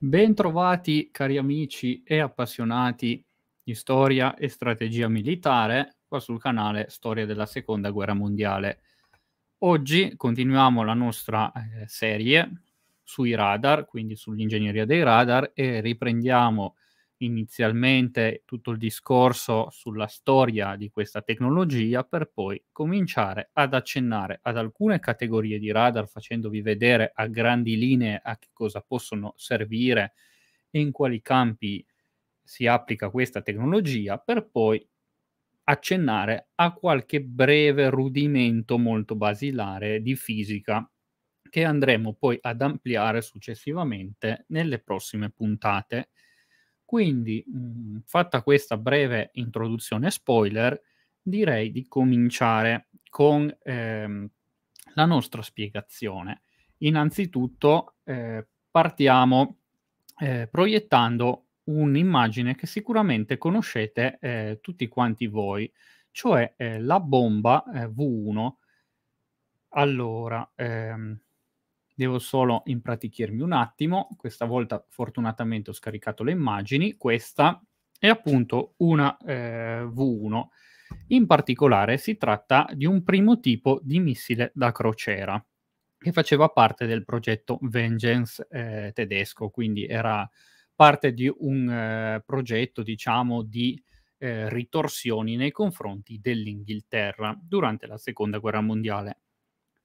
Bentrovati cari amici e appassionati di storia e strategia militare qua sul canale Storia della Seconda Guerra Mondiale. Oggi continuiamo la nostra eh, serie sui radar, quindi sull'ingegneria dei radar e riprendiamo inizialmente tutto il discorso sulla storia di questa tecnologia per poi cominciare ad accennare ad alcune categorie di radar facendovi vedere a grandi linee a che cosa possono servire e in quali campi si applica questa tecnologia per poi accennare a qualche breve rudimento molto basilare di fisica che andremo poi ad ampliare successivamente nelle prossime puntate. Quindi, mh, mm, fatta questa breve introduzione spoiler, direi di cominciare con ehm, la nostra spiegazione. Innanzitutto eh, partiamo eh, proiettando un'immagine che sicuramente conoscete eh, tutti quanti voi, cioè eh, la bomba eh, V1. Allora, ehm, Devo solo impratichirmi un attimo, questa volta fortunatamente ho scaricato le immagini, questa è appunto una eh, V1. In particolare si tratta di un primo tipo di missile da crociera che faceva parte del progetto Vengeance eh, tedesco, quindi era parte di un eh, progetto, diciamo, di eh, ritorsioni nei confronti dell'Inghilterra durante la Seconda Guerra Mondiale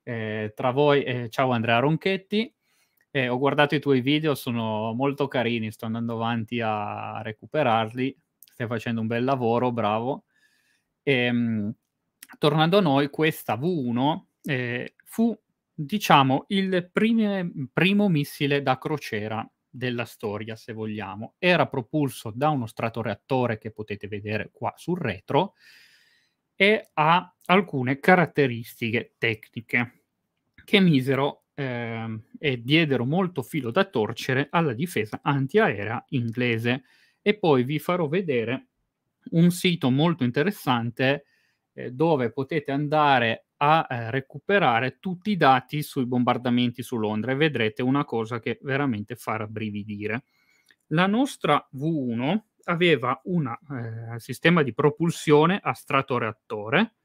eh, tra voi. Eh, ciao Andrea Ronchetti, eh, ho guardato i tuoi video, sono molto carini, sto andando avanti a recuperarli, stai facendo un bel lavoro, bravo. E, ehm, tornando a noi, questa V1 eh, fu, diciamo, il prime, primo missile da crociera della storia, se vogliamo. Era propulso da uno stratoreattore che potete vedere qua sul retro, e ha alcune caratteristiche tecniche che misero eh, e diedero molto filo da torcere alla difesa antiaerea inglese. E poi vi farò vedere un sito molto interessante eh, dove potete andare a eh, recuperare tutti i dati sui bombardamenti su Londra e vedrete una cosa che veramente farà brividire. La nostra V1 aveva un eh, sistema di propulsione a strato reattore,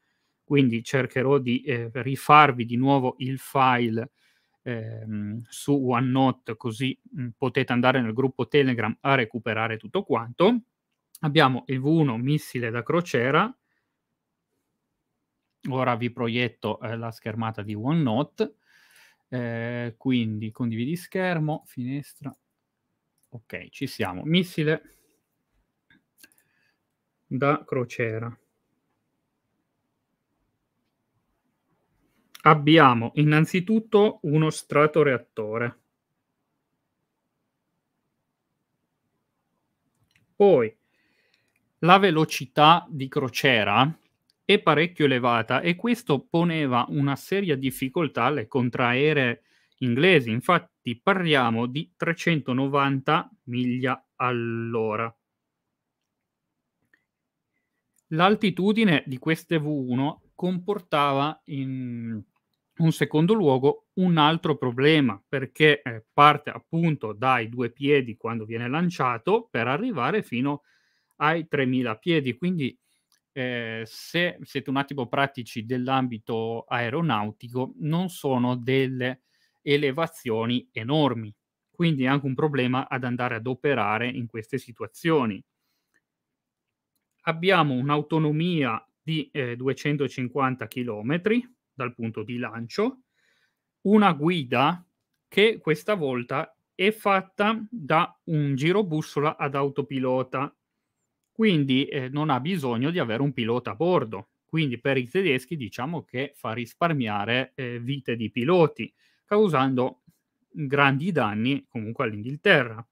quindi cercherò di eh, rifarvi di nuovo il file ehm, su OneNote così mh, mm, potete andare nel gruppo Telegram a recuperare tutto quanto. Abbiamo il V1 missile da crociera, ora vi proietto eh, la schermata di OneNote, eh, quindi condividi schermo, finestra, ok ci siamo, missile da crociera. Abbiamo innanzitutto uno strato reattore. Poi la velocità di crociera è parecchio elevata e questo poneva una seria difficoltà alle contraere inglesi. Infatti parliamo di 390 miglia all'ora. L'altitudine di queste V1 comportava in un secondo luogo un altro problema perché eh, parte appunto dai due piedi quando viene lanciato per arrivare fino ai 3000 piedi quindi eh, se siete un attimo pratici dell'ambito aeronautico non sono delle elevazioni enormi quindi è anche un problema ad andare ad operare in queste situazioni abbiamo un'autonomia di eh, 250 km dal punto di lancio, una guida che questa volta è fatta da un giro bussola ad autopilota, quindi eh, non ha bisogno di avere un pilota a bordo. Quindi per i tedeschi diciamo che fa risparmiare eh, vite di piloti, causando grandi danni comunque all'Inghilterra.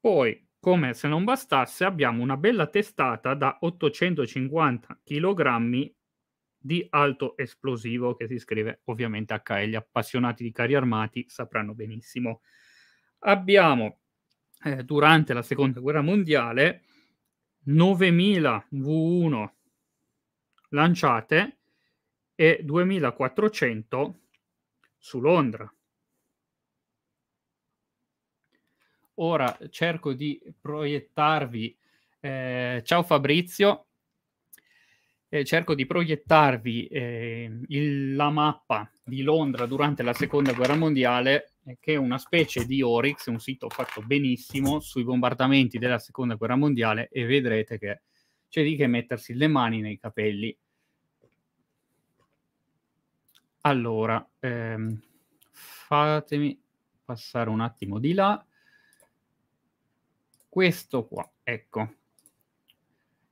Poi, come se non bastasse, abbiamo una bella testata da 850 kg di alto esplosivo che si scrive ovviamente a HE. Gli appassionati di carri armati sapranno benissimo. Abbiamo eh, durante la seconda guerra mondiale 9000 V1 lanciate e 2400 su Londra. ora cerco di proiettarvi. Eh, ciao Fabrizio, eh, cerco di proiettarvi eh, il, la mappa di Londra durante la seconda guerra mondiale, eh, che è una specie di Oryx, un sito fatto benissimo sui bombardamenti della seconda guerra mondiale, e vedrete che c'è di che mettersi le mani nei capelli. Allora, ehm, fatemi passare un attimo di là questo qua, ecco.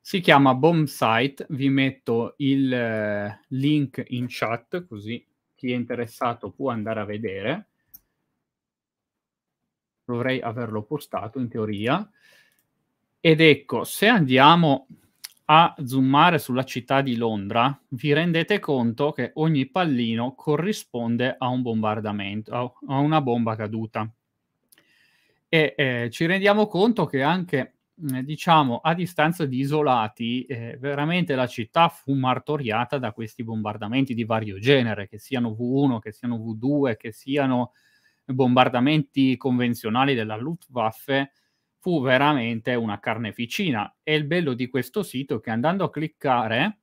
Si chiama Bombsite, vi metto il eh, link in chat così chi è interessato può andare a vedere. Dovrei averlo postato in teoria. Ed ecco, se andiamo a zoomare sulla città di Londra, vi rendete conto che ogni pallino corrisponde a un bombardamento, a una bomba caduta e eh, ci rendiamo conto che anche diciamo a distanza di isolati eh, veramente la città fu martoriata da questi bombardamenti di vario genere che siano V1 che siano V2 che siano bombardamenti convenzionali della Luftwaffe fu veramente una carneficina e il bello di questo sito è che andando a cliccare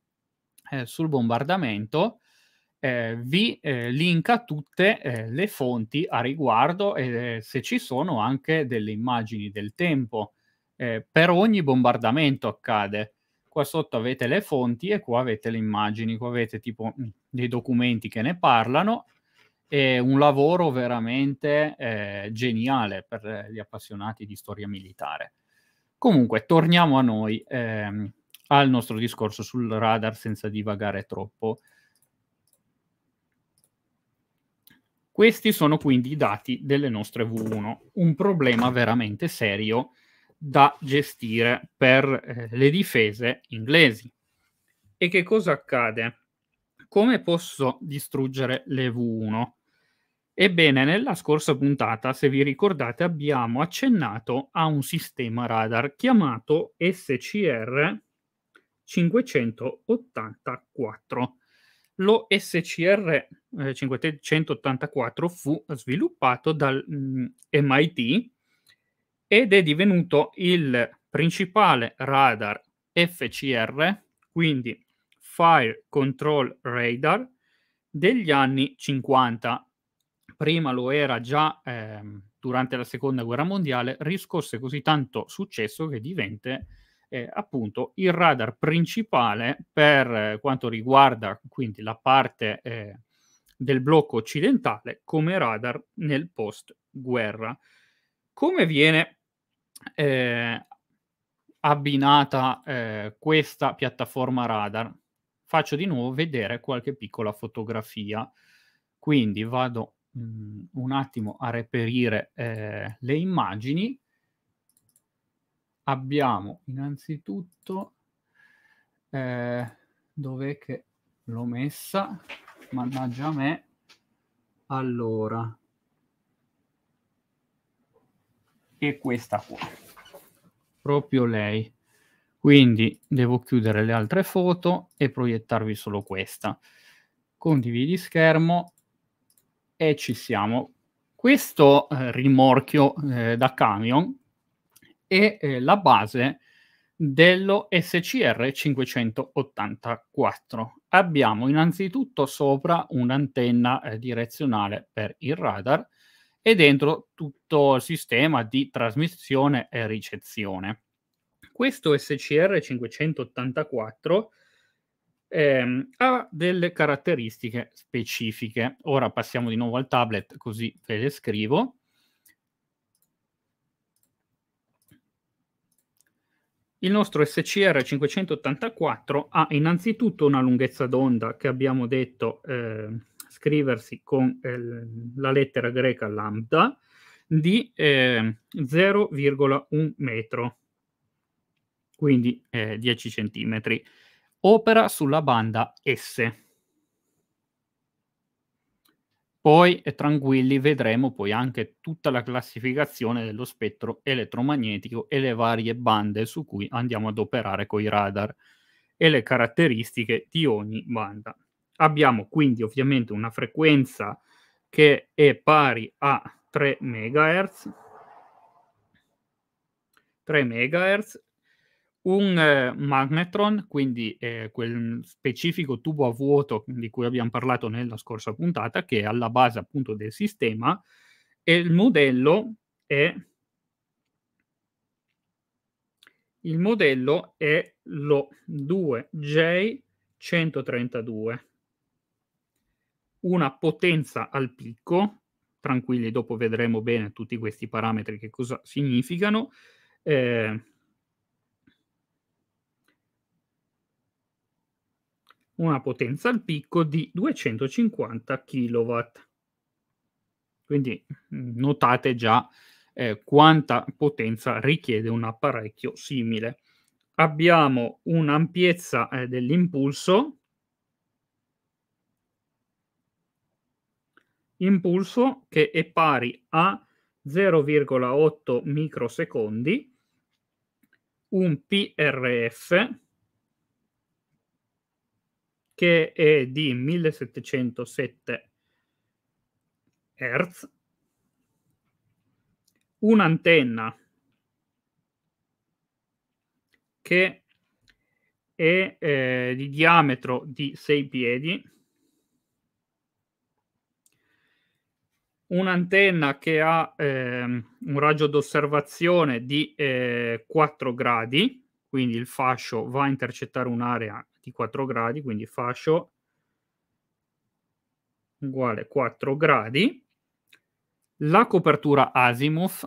eh, sul bombardamento eh, vi eh, linka tutte eh, le fonti a riguardo e eh, se ci sono anche delle immagini del tempo. Eh, per ogni bombardamento accade. Qua sotto avete le fonti e qua avete le immagini, qua avete tipo mm, dei documenti che ne parlano. È un lavoro veramente eh, geniale per gli appassionati di storia militare. Comunque, torniamo a noi, ehm, al nostro discorso sul radar senza divagare troppo. Questi sono quindi i dati delle nostre V1, un problema veramente serio da gestire per eh, le difese inglesi. E che cosa accade? Come posso distruggere le V1? Ebbene, nella scorsa puntata, se vi ricordate, abbiamo accennato a un sistema radar chiamato SCR 584. Lo scr 584 eh, fu sviluppato dal MIT mm, ed è divenuto il principale radar FCR, quindi Fire Control Radar, degli anni 50. Prima lo era già eh, durante la Seconda Guerra Mondiale, riscosse così tanto successo che divenne eh, appunto il radar principale per eh, quanto riguarda quindi la parte eh, del blocco occidentale come radar nel post guerra. Come viene eh, abbinata eh, questa piattaforma radar? Faccio di nuovo vedere qualche piccola fotografia. Quindi vado mh, mm, un attimo a reperire eh, le immagini abbiamo innanzitutto eh, dov'è che l'ho messa? Mannaggia me. Allora, è questa qua, proprio lei. Quindi devo chiudere le altre foto e proiettarvi solo questa. Condividi schermo e ci siamo. Questo eh, rimorchio eh, da camion è eh, la base dello SCR 584. Abbiamo innanzitutto sopra un'antenna eh, direzionale per il radar e dentro tutto il sistema di trasmissione e ricezione. Questo SCR 584 ehm, ha delle caratteristiche specifiche. Ora passiamo di nuovo al tablet così ve le scrivo. Il nostro SCR 584 ha innanzitutto una lunghezza d'onda che abbiamo detto eh, scriversi con eh, la lettera greca lambda di eh, 0,1 metro, quindi 10 eh, centimetri. Opera sulla banda S. Poi, tranquilli, vedremo poi anche tutta la classificazione dello spettro elettromagnetico e le varie bande su cui andiamo ad operare con i radar e le caratteristiche di ogni banda. Abbiamo quindi ovviamente una frequenza che è pari a 3 MHz, 3 MHz un eh, magnetron, quindi eh, quel specifico tubo a vuoto di cui abbiamo parlato nella scorsa puntata, che è alla base appunto del sistema, e il modello è, il modello è lo 2J132, una potenza al picco, tranquilli, dopo vedremo bene tutti questi parametri che cosa significano. Eh, una potenza al picco di 250 kW. Quindi mm, notate già eh, quanta potenza richiede un apparecchio simile. Abbiamo un'ampiezza eh, dell'impulso, impulso che è pari a 0,8 microsecondi, un PRF che è di 1707 Hz, un'antenna che è eh, di diametro di 6 piedi, un'antenna che ha eh, un raggio d'osservazione di eh, 4 gradi, quindi il fascio va a intercettare un'area 24 gradi, quindi fascio uguale 4 gradi. La copertura Asimov,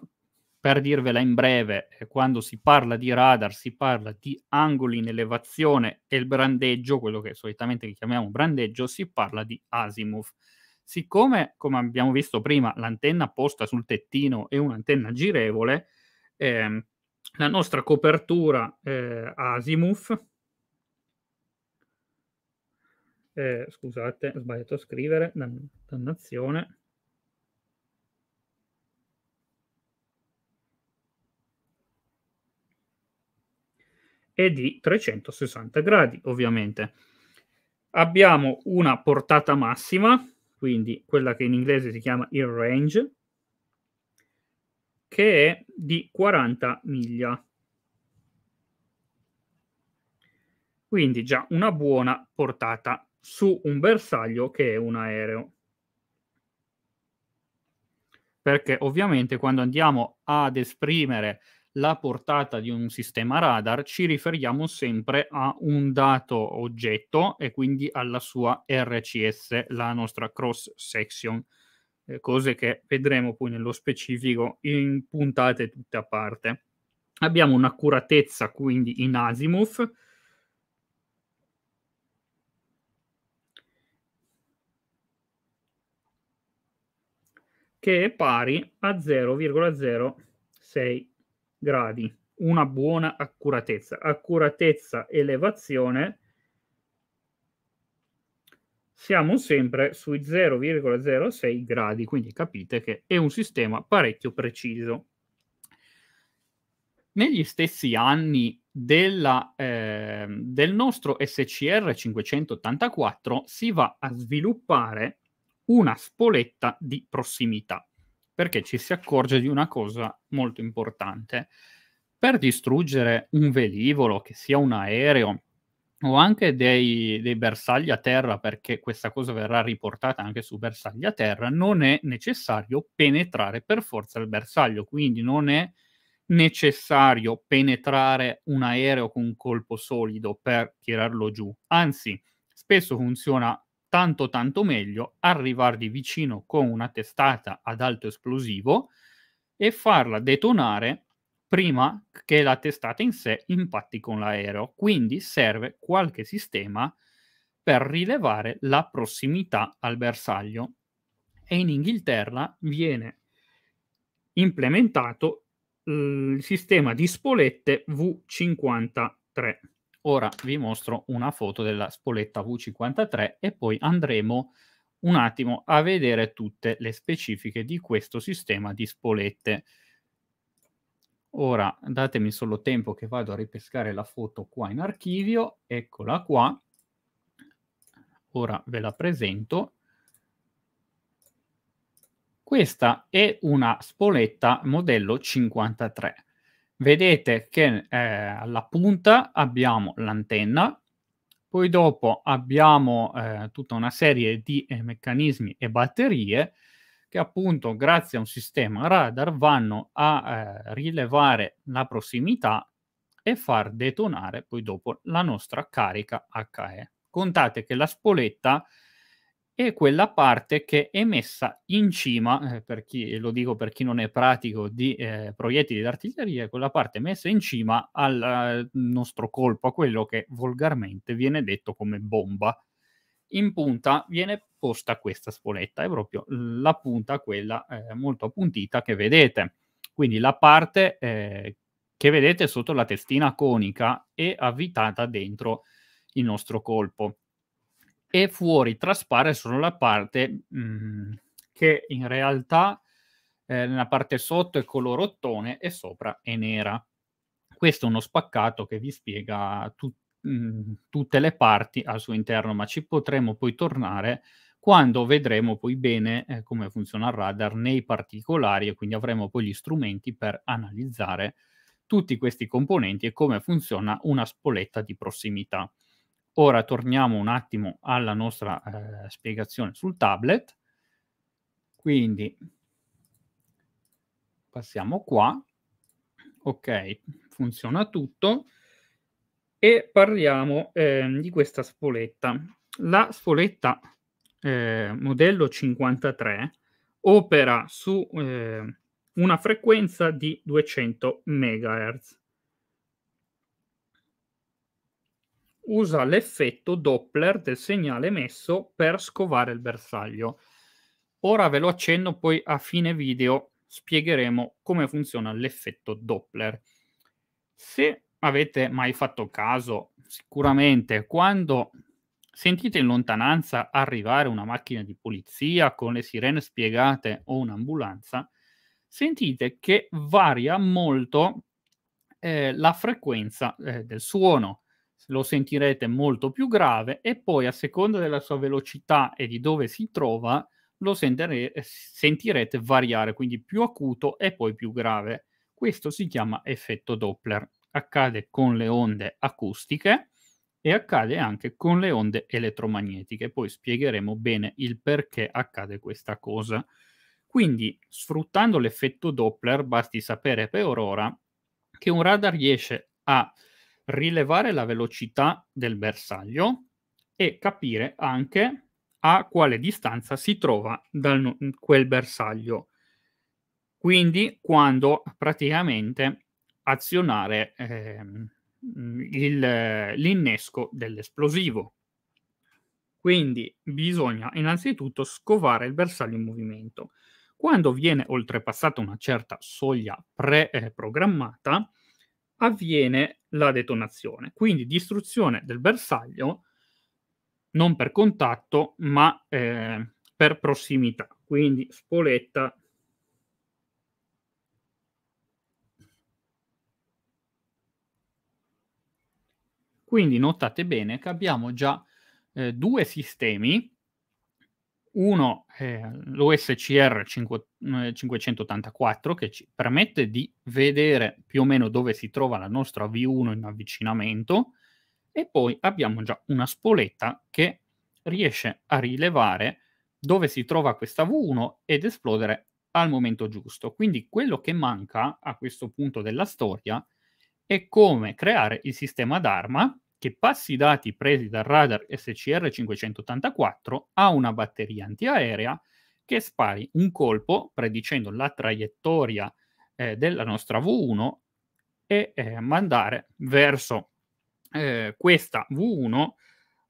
per dirvela in breve, eh, quando si parla di radar si parla di angoli in elevazione e il brandeggio, quello che solitamente chiamiamo brandeggio, si parla di Asimov. Siccome, come abbiamo visto prima, l'antenna posta sul tettino è un'antenna girevole, eh, la nostra copertura eh, Asimov eh, scusate, ho sbagliato a scrivere, Dan- dannazione. E di 360 gradi, ovviamente. Abbiamo una portata massima, quindi quella che in inglese si chiama il range, che è di 40 miglia. Quindi già una buona portata su un bersaglio che è un aereo. Perché ovviamente quando andiamo ad esprimere la portata di un sistema radar ci riferiamo sempre a un dato oggetto e quindi alla sua RCS, la nostra cross section, eh, cose che vedremo poi nello specifico in puntate tutte a parte. Abbiamo un'accuratezza quindi in azimuth, che è pari a 0,06 gradi. Una buona accuratezza. Accuratezza elevazione siamo sempre sui 0,06 gradi, quindi capite che è un sistema parecchio preciso. Negli stessi anni della, eh, del nostro SCR 584 si va a sviluppare una spoletta di prossimità, perché ci si accorge di una cosa molto importante. Per distruggere un velivolo, che sia un aereo o anche dei, dei bersagli a terra, perché questa cosa verrà riportata anche su bersagli a terra, non è necessario penetrare per forza il bersaglio, quindi non è necessario penetrare un aereo con un colpo solido per tirarlo giù. Anzi, spesso funziona tanto tanto meglio arrivargli vicino con una testata ad alto esplosivo e farla detonare prima che la testata in sé impatti con l'aereo. Quindi serve qualche sistema per rilevare la prossimità al bersaglio. E in Inghilterra viene implementato il sistema di spolette V53. Ora vi mostro una foto della spoletta V53 e poi andremo un attimo a vedere tutte le specifiche di questo sistema di spolette. Ora datemi solo tempo che vado a ripescare la foto qua in archivio, eccola qua. Ora ve la presento. Questa è una spoletta modello 53 vedete che eh, alla punta abbiamo l'antenna, poi dopo abbiamo eh, tutta una serie di eh, meccanismi e batterie che appunto grazie a un sistema radar vanno a eh, rilevare la prossimità e far detonare poi dopo la nostra carica HE. Contate che la spoletta e quella parte che è messa in cima, eh, per chi, lo dico per chi non è pratico di eh, proiettili d'artiglieria, quella parte messa in cima al, al eh, nostro colpo, a quello che volgarmente viene detto come bomba. In punta viene posta questa spoletta, è proprio la punta, quella eh, molto appuntita che vedete. Quindi la parte eh, che vedete sotto la testina conica è avvitata dentro il nostro colpo e fuori traspare solo la parte mh, mm, che in realtà eh, la parte sotto è color ottone e sopra è nera. Questo è uno spaccato che vi spiega tu, mh, mm, tutte le parti al suo interno, ma ci potremo poi tornare quando vedremo poi bene eh, come funziona il radar nei particolari e quindi avremo poi gli strumenti per analizzare tutti questi componenti e come funziona una spoletta di prossimità. Ora torniamo un attimo alla nostra eh, spiegazione sul tablet. Quindi passiamo qua. Ok, funziona tutto. E parliamo eh, di questa spoletta. La spoletta eh, modello 53 opera su eh, una frequenza di 200 MHz. usa l'effetto Doppler del segnale emesso per scovare il bersaglio. Ora ve lo accenno, poi a fine video spiegheremo come funziona l'effetto Doppler. Se avete mai fatto caso, sicuramente quando sentite in lontananza arrivare una macchina di polizia con le sirene spiegate o un'ambulanza, sentite che varia molto eh, la frequenza eh, del suono lo sentirete molto più grave e poi a seconda della sua velocità e di dove si trova lo sentire- sentirete variare, quindi più acuto e poi più grave. Questo si chiama effetto Doppler. Accade con le onde acustiche e accade anche con le onde elettromagnetiche. Poi spiegheremo bene il perché accade questa cosa. Quindi, sfruttando l'effetto Doppler, basti sapere per ora che un radar riesce a rilevare la velocità del bersaglio e capire anche a quale distanza si trova dal, quel bersaglio. Quindi quando praticamente azionare eh, il, l'innesco dell'esplosivo. Quindi bisogna innanzitutto scovare il bersaglio in movimento. Quando viene oltrepassata una certa soglia pre-programmata, eh, avviene la detonazione, quindi distruzione del bersaglio non per contatto ma eh, per prossimità, quindi spoletta Quindi notate bene che abbiamo già eh, due sistemi uno, è l'OSCR 5, 584 che ci permette di vedere più o meno dove si trova la nostra V1 in avvicinamento e poi abbiamo già una spoletta che riesce a rilevare dove si trova questa V1 ed esplodere al momento giusto. Quindi quello che manca a questo punto della storia è come creare il sistema d'arma che passi i dati presi dal radar SCR-584 a una batteria antiaerea che spari un colpo predicendo la traiettoria eh, della nostra V1 e eh, mandare verso eh, questa V1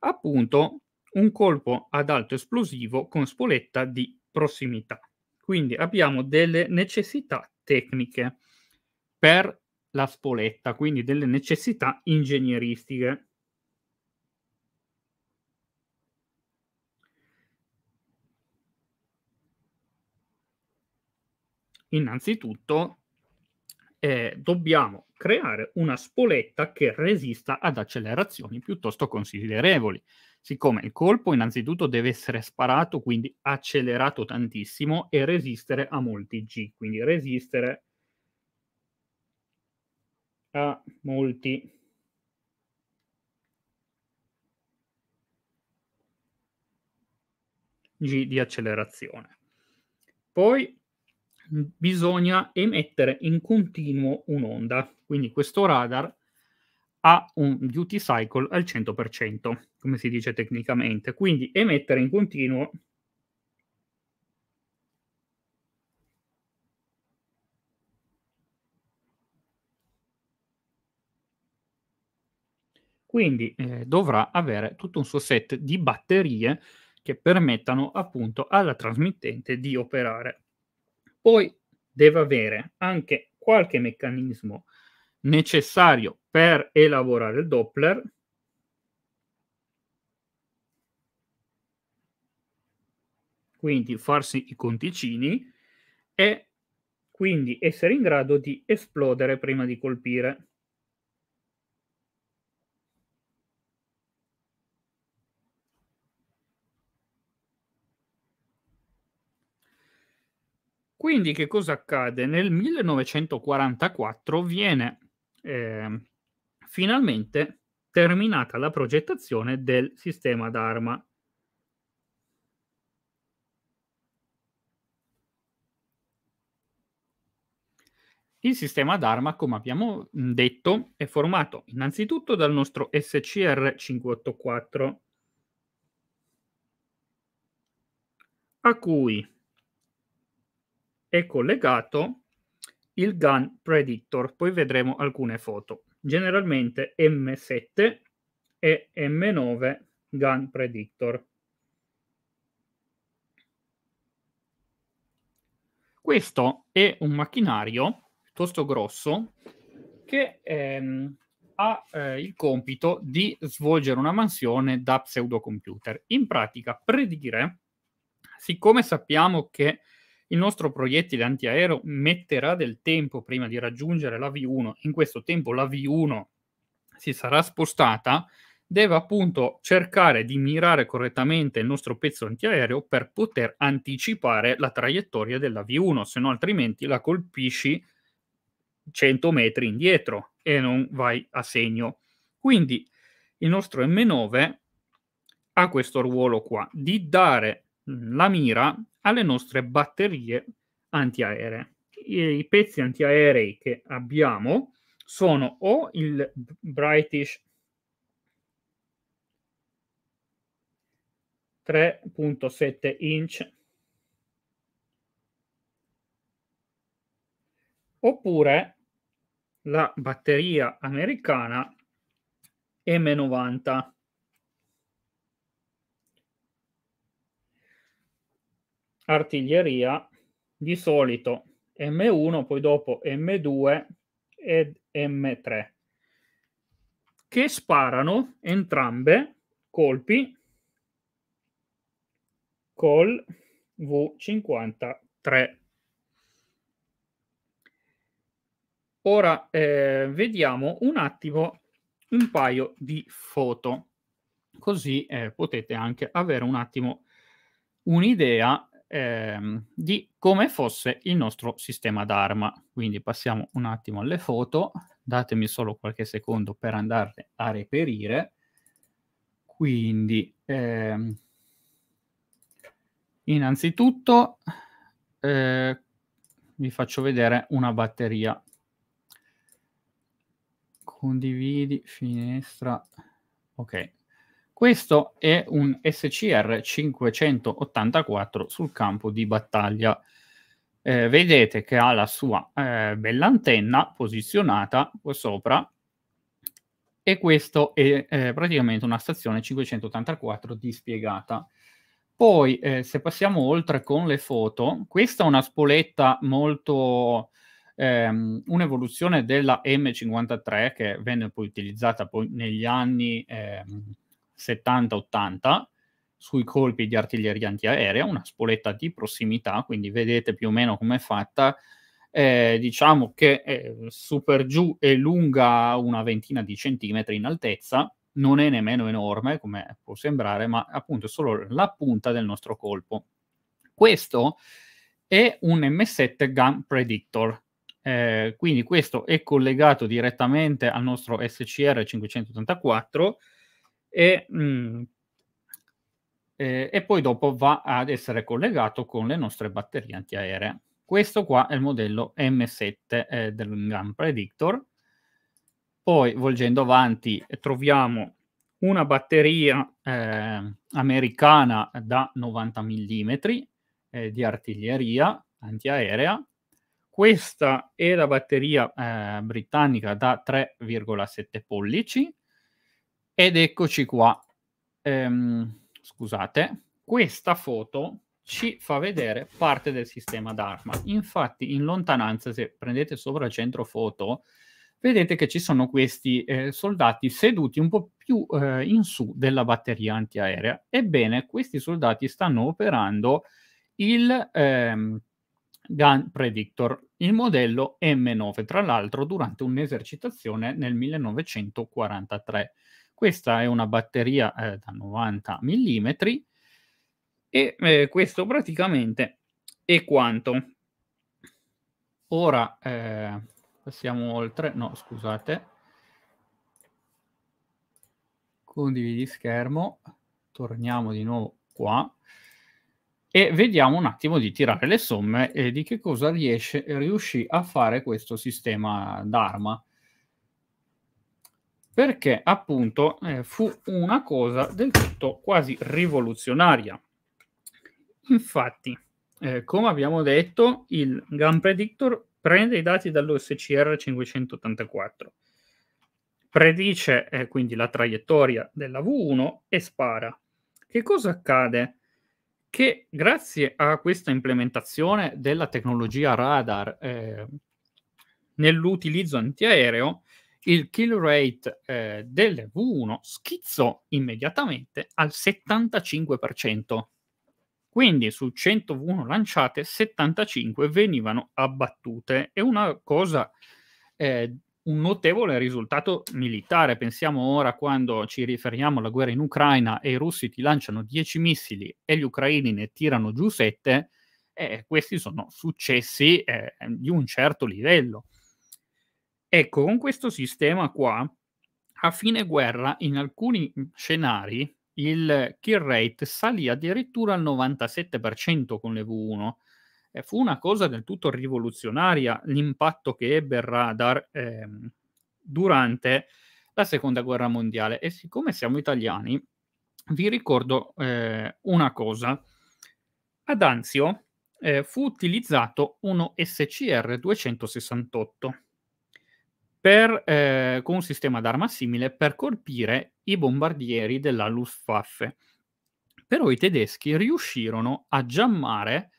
appunto un colpo ad alto esplosivo con spoletta di prossimità. Quindi abbiamo delle necessità tecniche per la spoletta, quindi delle necessità ingegneristiche. Innanzitutto eh, dobbiamo creare una spoletta che resista ad accelerazioni piuttosto considerevoli. Siccome il colpo innanzitutto deve essere sparato, quindi accelerato tantissimo e resistere a molti G, quindi resistere a molti. g di accelerazione. Poi bisogna emettere in continuo un'onda, quindi questo radar ha un duty cycle al 100%, come si dice tecnicamente, quindi emettere in continuo Quindi eh, dovrà avere tutto un suo set di batterie che permettano appunto alla trasmittente di operare. Poi deve avere anche qualche meccanismo necessario per elaborare il Doppler, quindi farsi i conticini e quindi essere in grado di esplodere prima di colpire. Quindi che cosa accade? Nel 1944 viene eh, finalmente terminata la progettazione del sistema d'arma. Il sistema d'arma, come abbiamo detto, è formato innanzitutto dal nostro SCR 584, a cui è collegato il Gun Predictor, poi vedremo alcune foto. Generalmente M7 e M9 Gun Predictor. Questo è un macchinario piuttosto grosso che ehm, ha eh, il compito di svolgere una mansione da pseudocomputer. In pratica, predire, siccome sappiamo che il nostro proiettile antiaereo metterà del tempo prima di raggiungere la V1, in questo tempo la V1 si sarà spostata, deve appunto cercare di mirare correttamente il nostro pezzo antiaereo per poter anticipare la traiettoria della V1, se no altrimenti la colpisci 100 metri indietro e non vai a segno. Quindi il nostro M9 ha questo ruolo qua, di dare la mira alle nostre batterie antiaeree. I, i pezzi antiaerei che abbiamo sono o il British 3.7 inch oppure la batteria americana M90 artiglieria, di solito M1, poi dopo M2 ed M3, che sparano entrambe colpi col V53. Ora eh, vediamo un attimo un paio di foto, così eh, potete anche avere un attimo un'idea ehm, di come fosse il nostro sistema d'arma. Quindi passiamo un attimo alle foto, datemi solo qualche secondo per andarle a reperire. Quindi, ehm, innanzitutto eh, vi faccio vedere una batteria. Condividi, finestra, ok. Questo è un SCR 584 sul campo di battaglia. Eh, vedete che ha la sua eh, bella antenna posizionata qua sopra e questo è eh, praticamente una stazione 584 dispiegata. Poi, eh, se passiamo oltre con le foto, questa è una spoletta molto... Ehm, un'evoluzione della M53 che venne poi utilizzata poi negli anni ehm, 70-80 sui colpi di artiglieria antiaerea, una spoletta di prossimità, quindi vedete più o meno com'è fatta. Eh, diciamo che eh, super giù è lunga una ventina di centimetri in altezza, non è nemmeno enorme come può sembrare, ma appunto è solo la punta del nostro colpo. Questo è un M7 Gun Predictor, eh, quindi questo è collegato direttamente al nostro SCR 584 e, mh, mm, eh, e poi dopo va ad essere collegato con le nostre batterie antiaeree. Questo qua è il modello M7 eh, del Gun Predictor. Poi, volgendo avanti, troviamo una batteria eh, americana da 90 mm eh, di artiglieria antiaerea. Questa è la batteria eh, britannica da 3,7 pollici ed eccoci qua. Ehm, scusate, questa foto ci fa vedere parte del sistema d'arma. Infatti, in lontananza, se prendete sopra il centro foto, vedete che ci sono questi eh, soldati seduti un po' più eh, in su della batteria antiaerea. Ebbene, questi soldati stanno operando il ehm, Gun Predictor, il modello M9, tra l'altro durante un'esercitazione nel 1943. Questa è una batteria eh, da 90 mm e eh, questo praticamente è quanto. Ora eh, passiamo oltre, no scusate, condividi schermo, torniamo di nuovo qua e vediamo un attimo di tirare le somme e di che cosa riesce, riuscì a fare questo sistema d'arma perché appunto eh, fu una cosa del tutto quasi rivoluzionaria. Infatti, eh, come abbiamo detto, il Gun Predictor prende i dati dall'OSCR 584, predice eh, quindi la traiettoria della V1 e spara. Che cosa accade? Che grazie a questa implementazione della tecnologia radar eh, nell'utilizzo antiaereo, il kill rate eh, del V1 schizzò immediatamente al 75%. Quindi su 100 V1 lanciate, 75 venivano abbattute. È una cosa, eh, un notevole risultato militare. Pensiamo ora quando ci riferiamo alla guerra in Ucraina e i russi ti lanciano 10 missili e gli ucraini ne tirano giù 7. Eh, questi sono successi eh, di un certo livello. Ecco, con questo sistema qua, a fine guerra, in alcuni mhmm, scenari, il kill rate salì addirittura al 97% con le V1. Eh, fu una cosa del tutto rivoluzionaria l'impatto che ebbe il radar eh, durante la seconda guerra mondiale. E siccome siamo italiani, vi ricordo eh, una cosa. Ad Anzio eh, fu utilizzato uno SCR 268 per, eh, con un sistema d'arma simile per colpire i bombardieri della Luftwaffe. Però i tedeschi riuscirono a giammare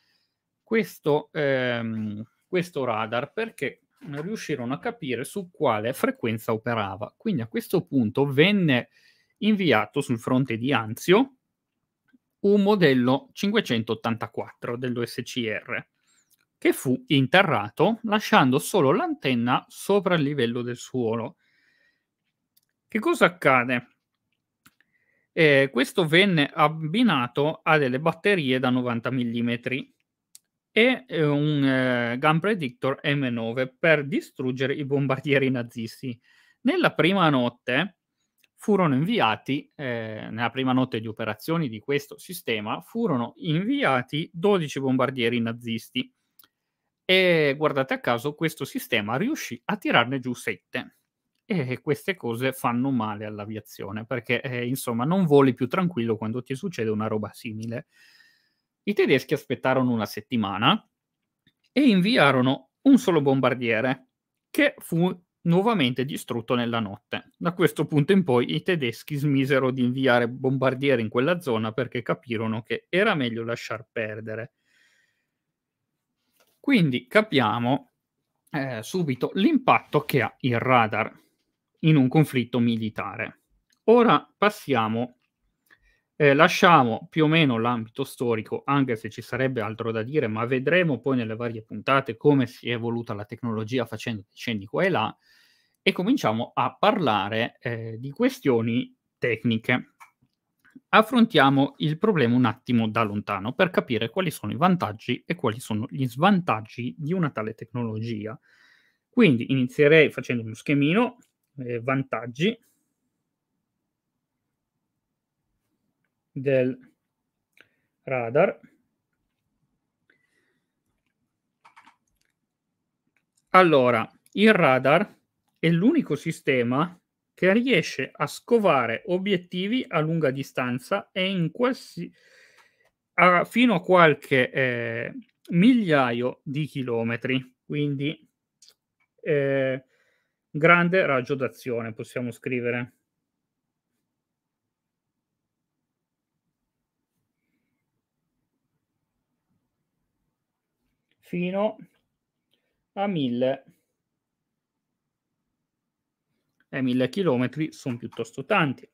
questo, ehm, questo radar perché riuscirono a capire su quale frequenza operava. Quindi a questo punto venne inviato sul fronte di Anzio un modello 584 dell'OSCR che fu interrato lasciando solo l'antenna sopra il livello del suolo. Che cosa accade? Eh, questo venne abbinato a delle batterie da 90 mm e eh, un eh, Gun Predictor M9 per distruggere i bombardieri nazisti. Nella prima notte furono inviati, eh, nella prima notte di operazioni di questo sistema, furono inviati 12 bombardieri nazisti e guardate a caso, questo sistema riuscì a tirarne giù 7. E queste cose fanno male all'aviazione, perché eh, insomma non voli più tranquillo quando ti succede una roba simile. I tedeschi aspettarono una settimana e inviarono un solo bombardiere, che fu nuovamente distrutto nella notte. Da questo punto in poi i tedeschi smisero di inviare bombardieri in quella zona perché capirono che era meglio lasciar perdere. Quindi capiamo eh, subito l'impatto che ha il radar in un conflitto militare. Ora passiamo, eh, lasciamo più o meno l'ambito storico, anche se ci sarebbe altro da dire, ma vedremo poi nelle varie puntate come si è evoluta la tecnologia facendo decenni qua e là, e cominciamo a parlare eh, di questioni tecniche affrontiamo il problema un attimo da lontano per capire quali sono i vantaggi e quali sono gli svantaggi di una tale tecnologia. Quindi inizierei facendo uno schemino, eh, vantaggi del radar. Allora, il radar è l'unico sistema che riesce a scovare obiettivi a lunga distanza e in qualsi... a, fino a qualche eh, migliaio di chilometri. Quindi eh, grande raggio d'azione, possiamo scrivere. Fino a mille e 1000 km sono piuttosto tanti.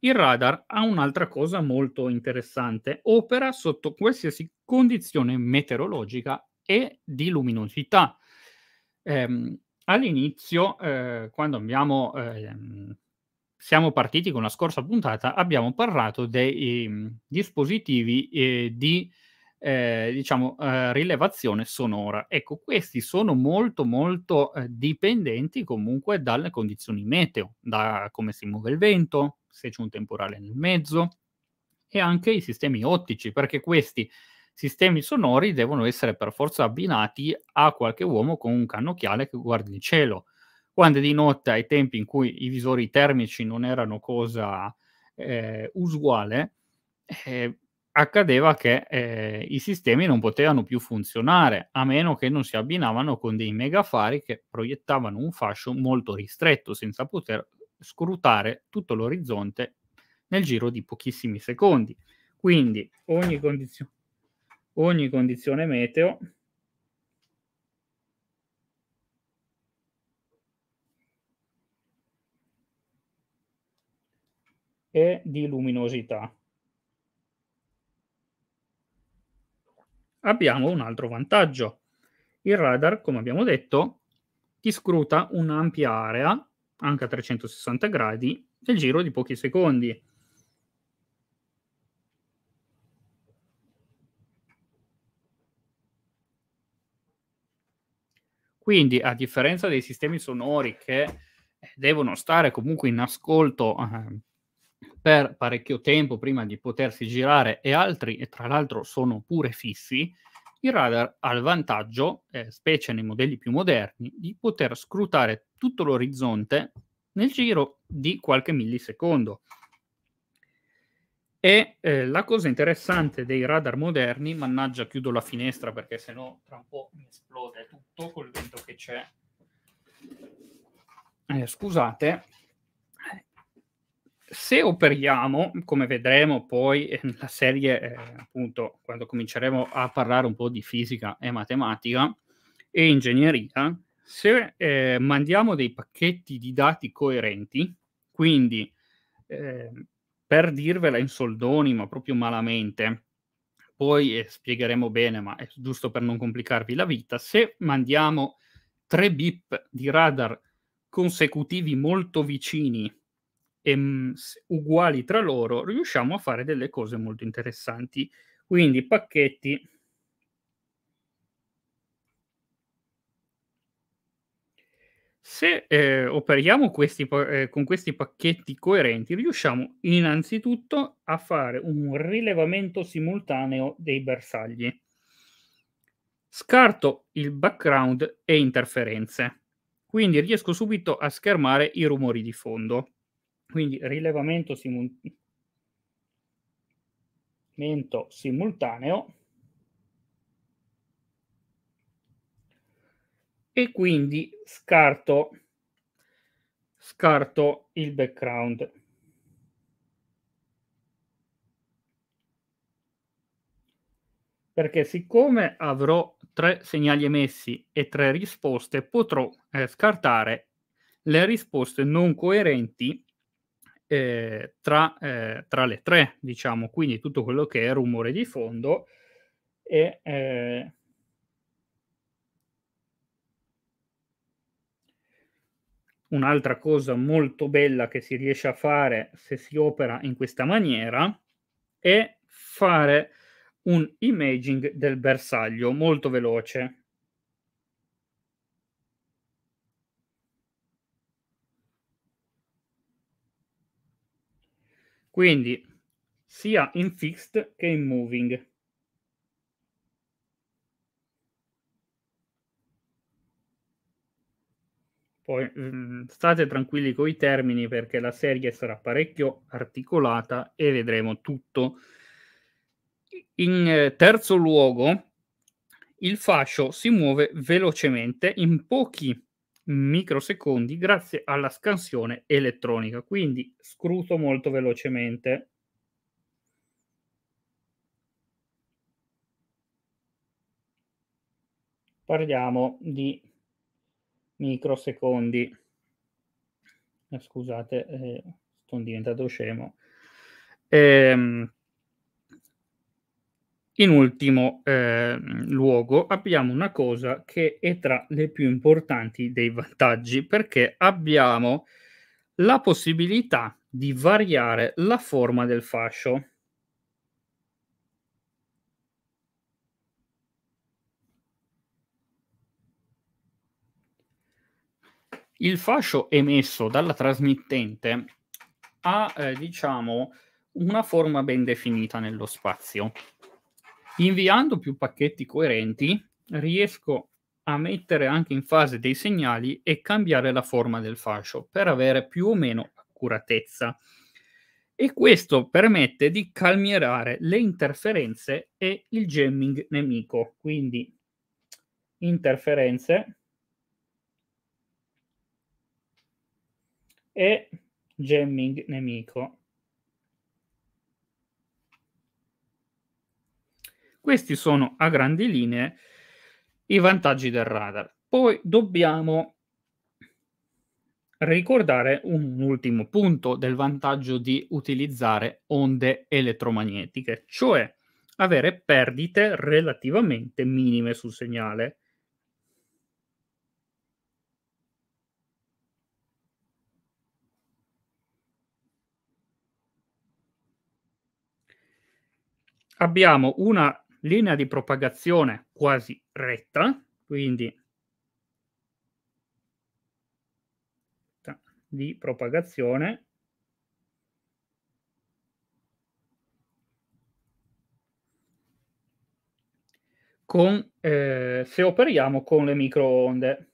Il radar ha un'altra cosa molto interessante, opera sotto qualsiasi condizione meteorologica e di luminosità. Eh, all'inizio, eh, quando abbiamo, eh, siamo partiti con la scorsa puntata, abbiamo parlato dei mm, dispositivi eh, di eh, diciamo, eh, rilevazione sonora. Ecco, questi sono molto, molto eh, dipendenti comunque dalle condizioni meteo, da come si muove il vento, se c'è un temporale nel mezzo e anche i sistemi ottici, perché questi sistemi sonori devono essere per forza abbinati a qualche uomo con un cannocchiale che guardi il cielo. Quando di notte, ai tempi in cui i visori termici non erano cosa eh, usuale, eh, accadeva che eh, i sistemi non potevano più funzionare a meno che non si abbinavano con dei megafari che proiettavano un fascio molto ristretto senza poter scrutare tutto l'orizzonte nel giro di pochissimi secondi. Quindi ogni, condizio- ogni condizione meteo è di luminosità. abbiamo un altro vantaggio. Il radar, come abbiamo detto, ti scruta un'ampia area, anche a 360 gradi, nel giro di pochi secondi. Quindi, a differenza dei sistemi sonori che eh, devono stare comunque in ascolto ehm, per parecchio tempo prima di potersi girare e altri, e tra l'altro sono pure fissi, il radar ha il vantaggio, eh, specie nei modelli più moderni, di poter scrutare tutto l'orizzonte nel giro di qualche millisecondo. E eh, la cosa interessante dei radar moderni, mannaggia chiudo la finestra perché sennò tra un po' mi esplode tutto col vento che c'è. Eh, scusate, se operiamo, come vedremo poi nella eh, serie, eh, appunto, quando cominceremo a parlare un po' di fisica e matematica e ingegneria, se eh, mandiamo dei pacchetti di dati coerenti, quindi eh, per dirvela in soldoni, ma proprio malamente, poi eh, spiegheremo bene, ma è giusto per non complicarvi la vita, se mandiamo tre bip di radar consecutivi molto vicini em, mm, uguali tra loro, riusciamo a fare delle cose molto interessanti. Quindi pacchetti Se eh, operiamo questi, eh, con questi pacchetti coerenti, riusciamo innanzitutto a fare un rilevamento simultaneo dei bersagli. Scarto il background e interferenze, quindi riesco subito a schermare i rumori di fondo. Quindi rilevamento simultaneo e quindi scarto, scarto il background. Perché siccome avrò tre segnali emessi e tre risposte, potrò eh, scartare le risposte non coerenti eh, tra, eh, tra, le tre, diciamo, quindi tutto quello che è rumore di fondo e... Eh, Un'altra cosa molto bella che si riesce a fare se si opera in questa maniera è fare un imaging del bersaglio molto veloce. Quindi sia in fixed che in moving. Poi mm, state tranquilli con i termini perché la serie sarà parecchio articolata e vedremo tutto. In eh, terzo luogo, il fascio si muove velocemente in pochi microsecondi grazie alla scansione elettronica. Quindi scruto molto velocemente. Parliamo di microsecondi. Eh, scusate, eh, sono diventato scemo. Ehm, in ultimo eh, luogo abbiamo una cosa che è tra le più importanti dei vantaggi perché abbiamo la possibilità di variare la forma del fascio. Il fascio emesso dalla trasmittente ha, eh, diciamo, una forma ben definita nello spazio. Inviando più pacchetti coerenti, riesco a mettere anche in fase dei segnali e cambiare la forma del fascio per avere più o meno accuratezza. E questo permette di calmierare le interferenze e il jamming nemico. Quindi interferenze e jamming nemico. Questi sono a grandi linee i vantaggi del radar. Poi dobbiamo ricordare un ultimo punto del vantaggio di utilizzare onde elettromagnetiche, cioè avere perdite relativamente minime sul segnale. Abbiamo una linea di propagazione quasi retta, quindi di propagazione con, eh, se operiamo con le microonde.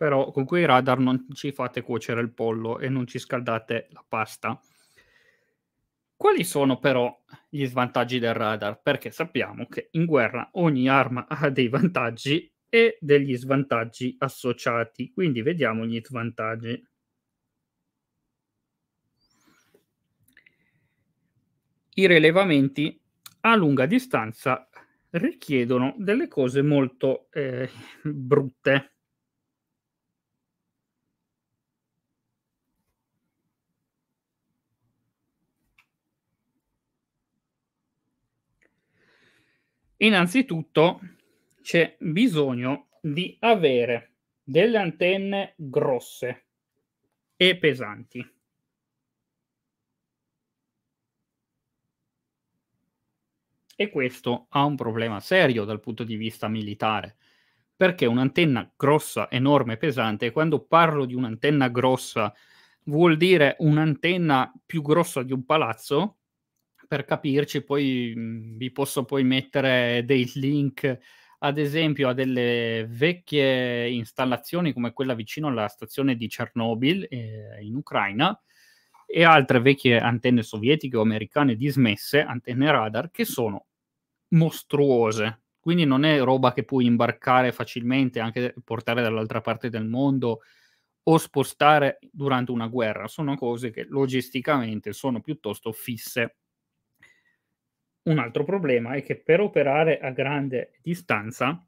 Però con quei radar non ci fate cuocere il pollo e non ci scaldate la pasta. Quali sono però gli svantaggi del radar? Perché sappiamo che in guerra ogni arma ha dei vantaggi e degli svantaggi associati, quindi vediamo gli svantaggi. I rilevamenti a lunga distanza richiedono delle cose molto eh, brutte Innanzitutto c'è bisogno di avere delle antenne grosse e pesanti. E questo ha un problema serio dal punto di vista militare, perché un'antenna grossa, enorme, pesante, quando parlo di un'antenna grossa, vuol dire un'antenna più grossa di un palazzo, per capirci, poi mhmm, vi posso poi mettere dei link, ad esempio, a delle vecchie installazioni come quella vicino alla stazione di Chernobyl eh, in Ucraina e altre vecchie antenne sovietiche o americane dismesse, antenne radar, che sono mostruose. Quindi non è roba che puoi imbarcare facilmente, anche portare dall'altra parte del mondo o spostare durante una guerra, sono cose che logisticamente sono piuttosto fisse un altro problema è che per operare a grande distanza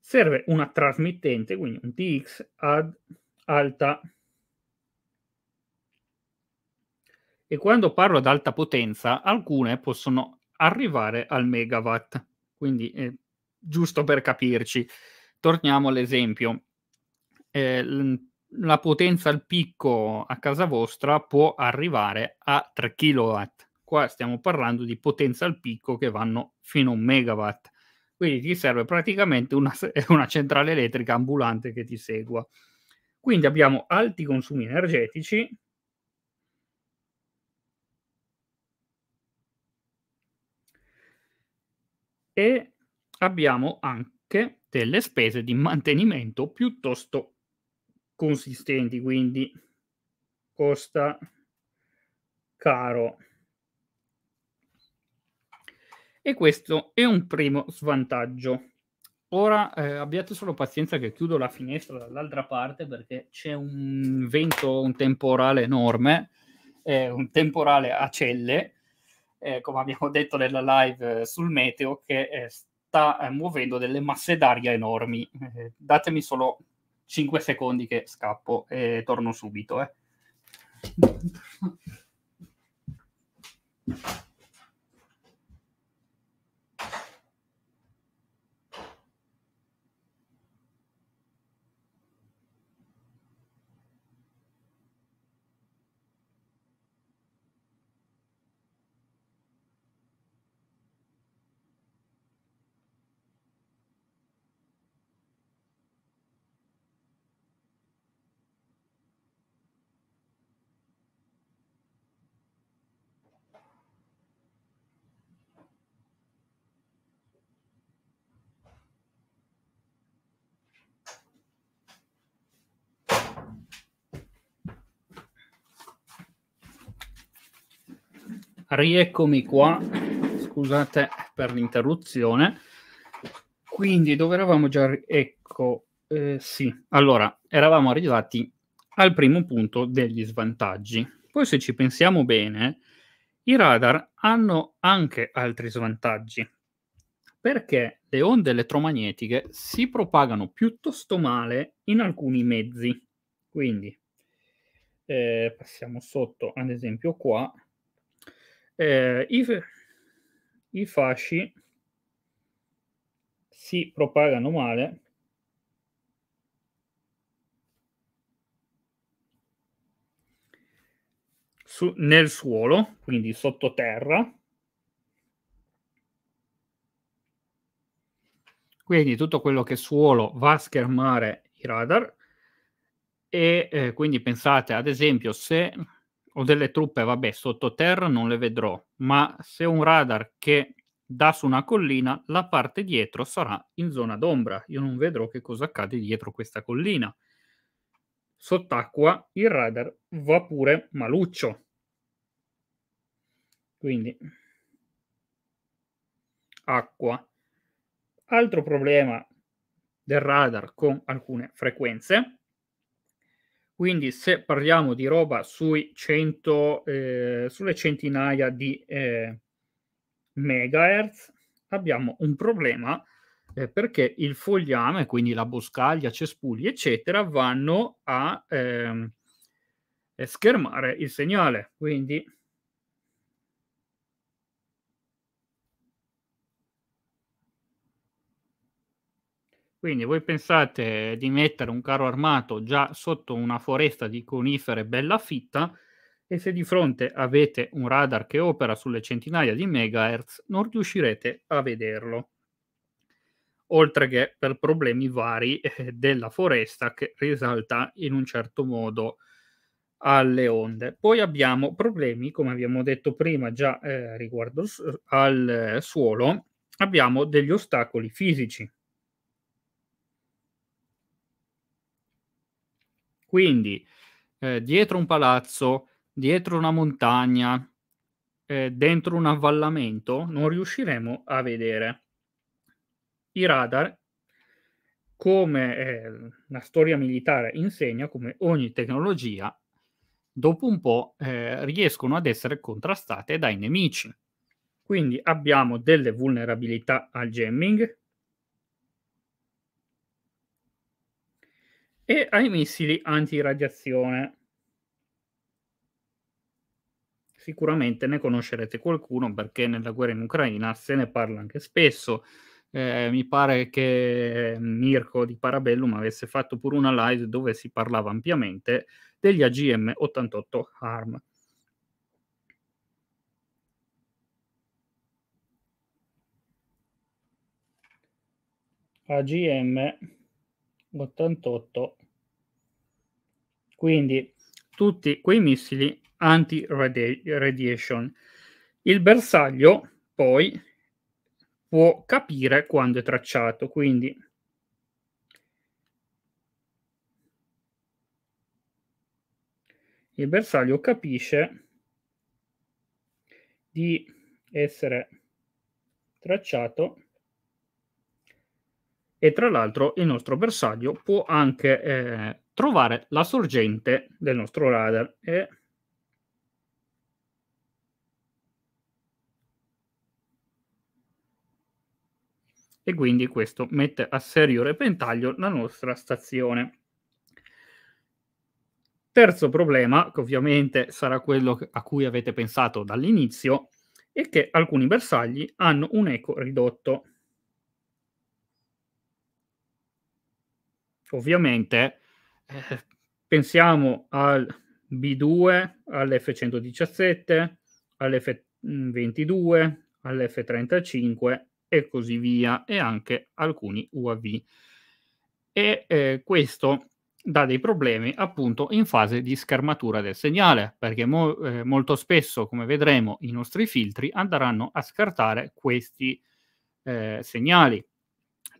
serve una trasmittente, quindi un TX ad alta. E quando parlo ad alta potenza, alcune possono arrivare al megawatt. Quindi, eh, giusto per capirci, torniamo all'esempio. Eh, la potenza al picco a casa vostra può arrivare a 3 kilowatt qua stiamo parlando di potenza al picco che vanno fino a un megawatt. Quindi ti serve praticamente una, una centrale elettrica ambulante che ti segua. Quindi abbiamo alti consumi energetici, e abbiamo anche delle spese di mantenimento piuttosto consistenti, quindi costa caro e questo è un primo svantaggio. Ora eh, abbiate solo pazienza che chiudo la finestra dall'altra parte perché c'è un vento, un temporale enorme, eh, un temporale a celle, eh, come abbiamo detto nella live eh, sul meteo, che eh, sta eh, muovendo delle masse d'aria enormi. datemi solo 5 secondi che scappo e torno subito. rieccomi qua, scusate per l'interruzione. Quindi dove eravamo già? Ecco, eh, sì, allora eravamo arrivati al primo punto degli svantaggi. Poi se ci pensiamo bene, i radar hanno anche altri svantaggi, perché le onde elettromagnetiche si propagano piuttosto male in alcuni mezzi. Quindi eh, passiamo sotto, ad esempio qua, eh, i, i fasci si propagano male su, nel suolo, quindi sottoterra. Quindi tutto quello che è suolo va a schermare i radar e eh, quindi pensate ad esempio se o delle truppe, vabbè, sottoterra non le vedrò, ma se un radar che dà su una collina, la parte dietro sarà in zona d'ombra. Io non vedrò che cosa accade dietro questa collina. Sott'acqua il radar va pure maluccio. Quindi, acqua. Altro problema del radar con alcune frequenze quindi se parliamo di roba sui 100, eh, sulle centinaia di eh, megahertz, abbiamo un problema eh, perché il fogliame, quindi la boscaglia, cespugli, eccetera, vanno a ehm, schermare il segnale. Quindi Quindi voi pensate di mettere un carro armato già sotto una foresta di conifere bella fitta e se di fronte avete un radar che opera sulle centinaia di megahertz non riuscirete a vederlo. Oltre che per problemi vari eh, della foresta che risalta in un certo modo alle onde. Poi abbiamo problemi, come abbiamo detto prima già eh, riguardo al eh, suolo, abbiamo degli ostacoli fisici Quindi, eh, dietro un palazzo, dietro una montagna, eh, dentro un avvallamento, non riusciremo a vedere. I radar, come eh, la storia militare insegna, come ogni tecnologia, dopo un po' eh, riescono ad essere contrastate dai nemici. Quindi abbiamo delle vulnerabilità al jamming, e ai missili antiradiazione. Sicuramente ne conoscerete qualcuno perché nella guerra in Ucraina se ne parla anche spesso. Eh, mi pare che Mirko di Parabellum avesse fatto pure una live dove si parlava ampiamente degli AGM 88 ARM. AGM 88. Quindi tutti quei missili anti-radiation. Il bersaglio poi può capire quando è tracciato, quindi il bersaglio capisce di essere tracciato e tra l'altro il nostro bersaglio può anche eh, trovare la sorgente del nostro radar e e quindi questo mette a serio repentaglio la nostra stazione. Terzo problema, che ovviamente sarà quello a cui avete pensato dall'inizio, è che alcuni bersagli hanno un eco ridotto. ovviamente eh, pensiamo al B2, all'F117, all'F22, all'F35 e così via, e anche alcuni UAV. E eh, questo dà dei problemi appunto in fase di schermatura del segnale, perché mo- eh, molto spesso, come vedremo, i nostri filtri andranno a scartare questi eh, segnali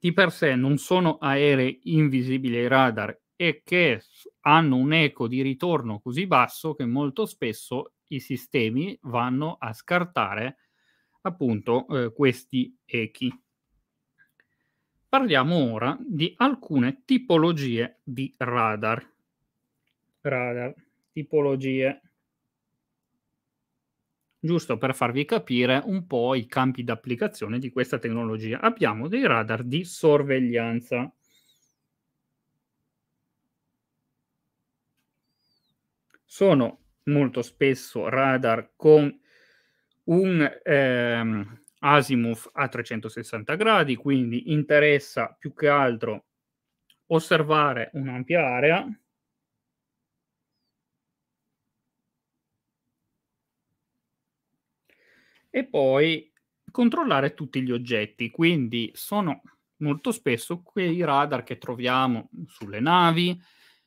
di per sé non sono aerei invisibili ai radar e che hanno un eco di ritorno così basso che molto spesso i sistemi vanno a scartare appunto eh, questi echi. Parliamo ora di alcune tipologie di radar. Radar, tipologie giusto per farvi capire un po' i campi d'applicazione di questa tecnologia. Abbiamo dei radar di sorveglianza. Sono molto spesso radar con un ehm, azimuth a 360 gradi, quindi interessa più che altro osservare un'ampia area e poi controllare tutti gli oggetti. Quindi sono molto spesso quei radar che troviamo sulle navi,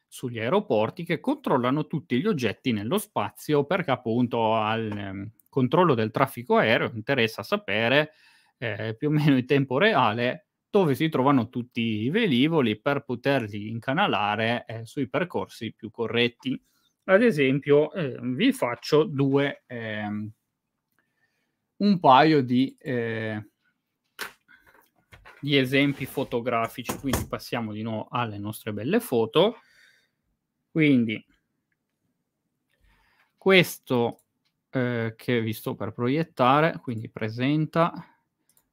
sugli aeroporti che controllano tutti gli oggetti nello spazio perché appunto al ehm, controllo del traffico aereo interessa sapere eh, più o meno in tempo reale dove si trovano tutti i velivoli per poterli incanalare eh, sui percorsi più corretti. Ad esempio, eh, vi faccio due, ehm, un paio di, eh, di esempi fotografici. Quindi passiamo di nuovo alle nostre belle foto. Quindi questo eh, che vi sto per proiettare, quindi presenta,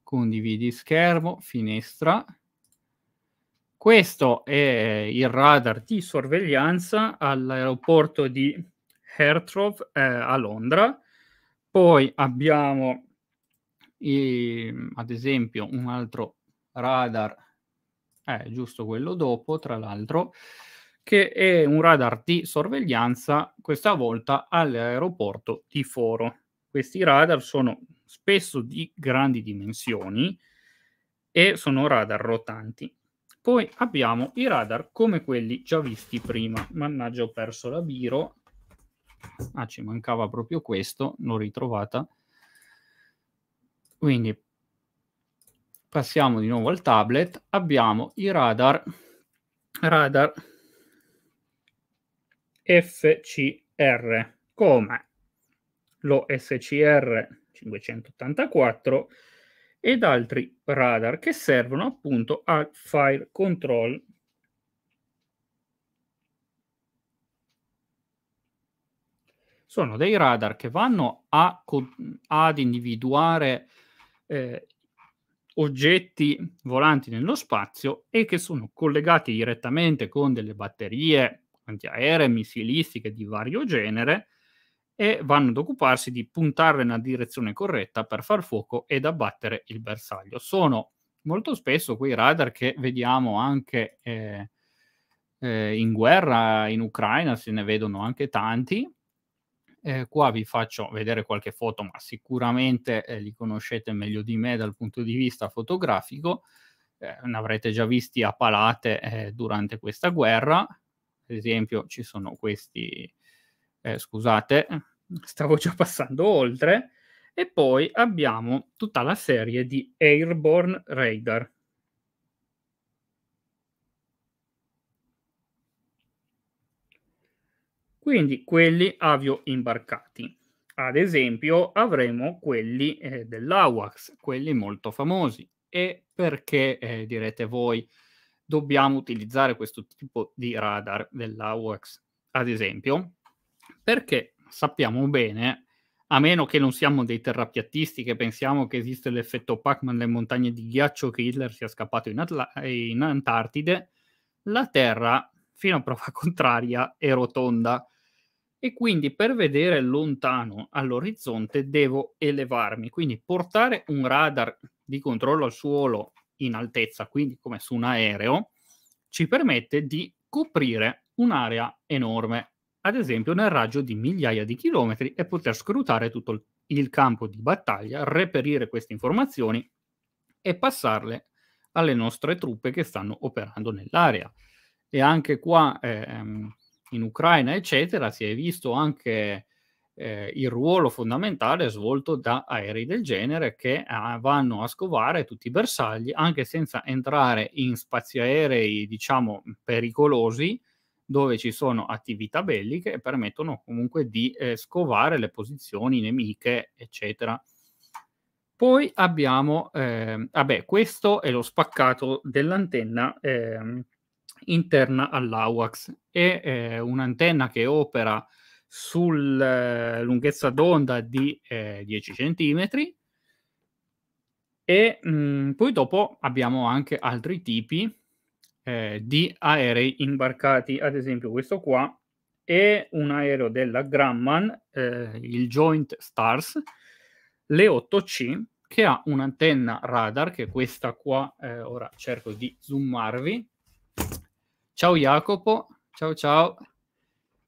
condividi schermo, finestra. Questo è il radar di sorveglianza all'aeroporto di Hertrov eh, a Londra poi abbiamo, eh, ad esempio, un altro radar, eh, giusto quello dopo, tra l'altro, che è un radar di sorveglianza, questa volta all'aeroporto di Foro. Questi radar sono spesso di grandi dimensioni e sono radar rotanti. Poi abbiamo i radar come quelli già visti prima. Mannaggia, ho perso la Biro, ah ci mancava proprio questo, l'ho ritrovata. Quindi passiamo di nuovo al tablet, abbiamo i radar, radar FCR, come lo SCR 584 ed altri radar che servono appunto al fire control sono dei radar che vanno a, ad individuare eh, oggetti volanti nello spazio e che sono collegati direttamente con delle batterie antiaeree, missilistiche di vario genere e vanno ad occuparsi di puntarle nella direzione corretta per far fuoco ed abbattere il bersaglio. Sono molto spesso quei radar che vediamo anche eh, eh, in guerra in Ucraina, se ne vedono anche tanti, eh, qua vi faccio vedere qualche foto, ma sicuramente eh, li conoscete meglio di me dal punto di vista fotografico. Eh, ne avrete già visti a palate eh, durante questa guerra. Ad esempio, ci sono questi. Eh, scusate, stavo già passando oltre. E poi abbiamo tutta la serie di Airborne Radar quindi quelli avio imbarcati. Ad esempio avremo quelli eh, dell'AWACS, quelli molto famosi. E perché, eh, direte voi, dobbiamo utilizzare questo tipo di radar dell'AWACS? Ad esempio, perché sappiamo bene, a meno che non siamo dei terrapiattisti che pensiamo che esiste l'effetto Pac-Man nelle montagne di ghiaccio che Hitler sia scappato in, Atla- in Antartide, la Terra, fino a prova contraria, è rotonda e quindi per vedere lontano all'orizzonte devo elevarmi, quindi portare un radar di controllo al suolo in altezza, quindi come su un aereo, ci permette di coprire un'area enorme, ad esempio nel raggio di migliaia di chilometri e poter scrutare tutto il campo di battaglia, reperire queste informazioni e passarle alle nostre truppe che stanno operando nell'area. E anche qua ehm, in Ucraina, eccetera, si è visto anche eh, il ruolo fondamentale svolto da aerei del genere che ah, vanno a scovare tutti i bersagli anche senza entrare in spazi aerei, diciamo, pericolosi dove ci sono attività belliche e permettono comunque di eh, scovare le posizioni nemiche, eccetera. Poi abbiamo, eh, vabbè, questo è lo spaccato dell'antenna ehm, interna all'AWACS è eh, un'antenna che opera sulla eh, lunghezza d'onda di eh, 10 cm e mh, mm, poi dopo abbiamo anche altri tipi eh, di aerei imbarcati, ad esempio questo qua è un aereo della Grumman, eh, il Joint Stars, le 8C, che ha un'antenna radar, che è questa qua, eh, ora cerco di zoomarvi, Ciao Jacopo, ciao ciao.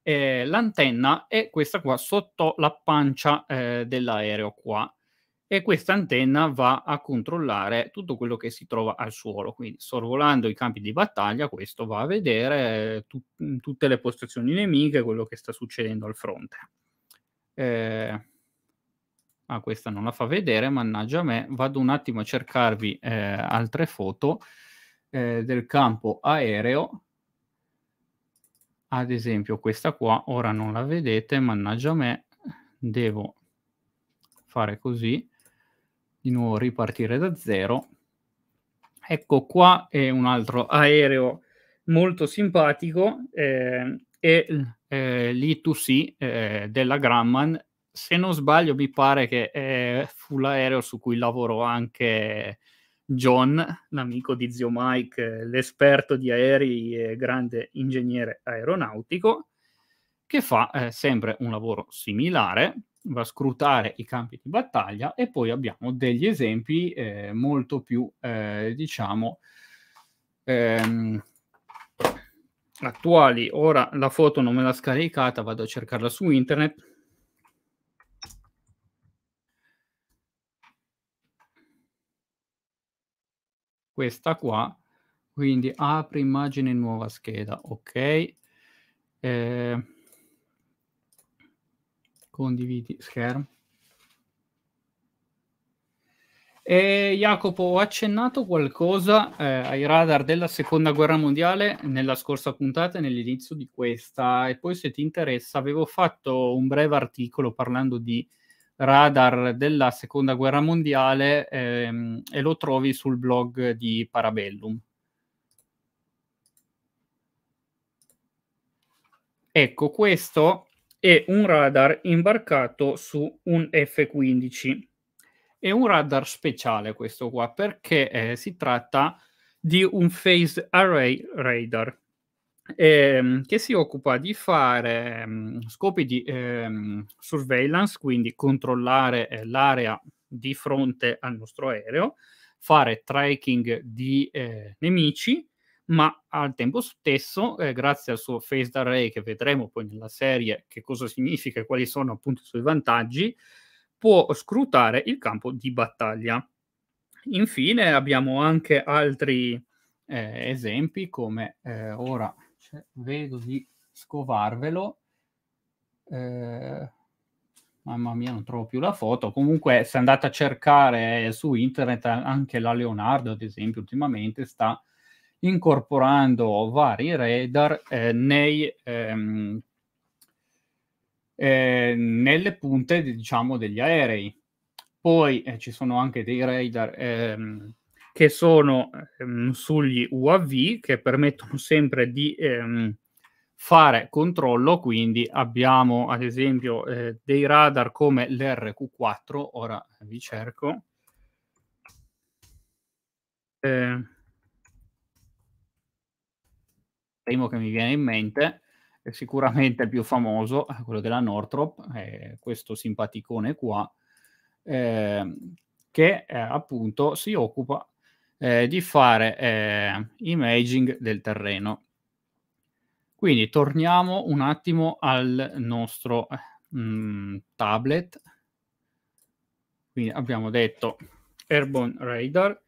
Eh, l'antenna è questa qua sotto la pancia eh, dell'aereo qua e questa antenna va a controllare tutto quello che si trova al suolo, quindi sorvolando i campi di battaglia questo va a vedere eh, tu- tutte le postazioni nemiche, quello che sta succedendo al fronte. Eh, ah, questa non la fa vedere, mannaggia a me, vado un attimo a cercarvi eh, altre foto eh, del campo aereo ad esempio questa qua, ora non la vedete, mannaggia me, devo fare così, di nuovo ripartire da zero. Ecco qua è un altro aereo molto simpatico, ehm, eh, è eh, l'I2C eh, della Grumman. Se non sbaglio mi pare che eh, fu l'aereo su cui lavorò anche John, l'amico di zio Mike, l'esperto di aerei e grande ingegnere aeronautico, che fa eh, sempre un lavoro similare, va a scrutare i campi di battaglia e poi abbiamo degli esempi eh, molto più, eh, diciamo, ehm, attuali. Ora la foto non me l'ha scaricata, vado a cercarla su internet, questa qua, quindi apri immagine nuova scheda, ok. Eh, condividi schermo. E Jacopo, ho accennato qualcosa eh, ai radar della seconda guerra mondiale nella scorsa puntata e nell'inizio di questa, e poi se ti interessa avevo fatto un breve articolo parlando di radar della seconda guerra mondiale ehm, e lo trovi sul blog di Parabellum. Ecco, questo è un radar imbarcato su un F-15. È un radar speciale questo qua perché eh, si tratta di un phased array radar ehm, che si occupa di fare ehm, scopi di ehm, surveillance, quindi controllare eh, l'area di fronte al nostro aereo, fare tracking di eh, nemici, ma al tempo stesso, eh, grazie al suo phased array che vedremo poi nella serie che cosa significa e quali sono appunto i suoi vantaggi, può scrutare il campo di battaglia. Infine abbiamo anche altri eh, esempi come eh, ora cioè, vedo di scovarvelo. Eh, mamma mia, non trovo più la foto. Comunque, se andate a cercare eh, su internet, anche la Leonardo, ad esempio, ultimamente sta incorporando vari radar eh, nei, ehm, eh, nelle punte diciamo, degli aerei. Poi eh, ci sono anche dei radar ehm, che sono ehm, sugli UAV che permettono sempre di ehm, fare controllo, quindi abbiamo ad esempio eh, dei radar come l'RQ4, ora vi cerco. Eh, primo che mi viene in mente è sicuramente il più famoso, eh, quello della Northrop, eh, questo simpaticone qua, ehm, che eh, appunto si occupa eh, di fare eh, imaging del terreno. Quindi torniamo un attimo al nostro mh, mm, tablet. Quindi abbiamo detto Airborne Radar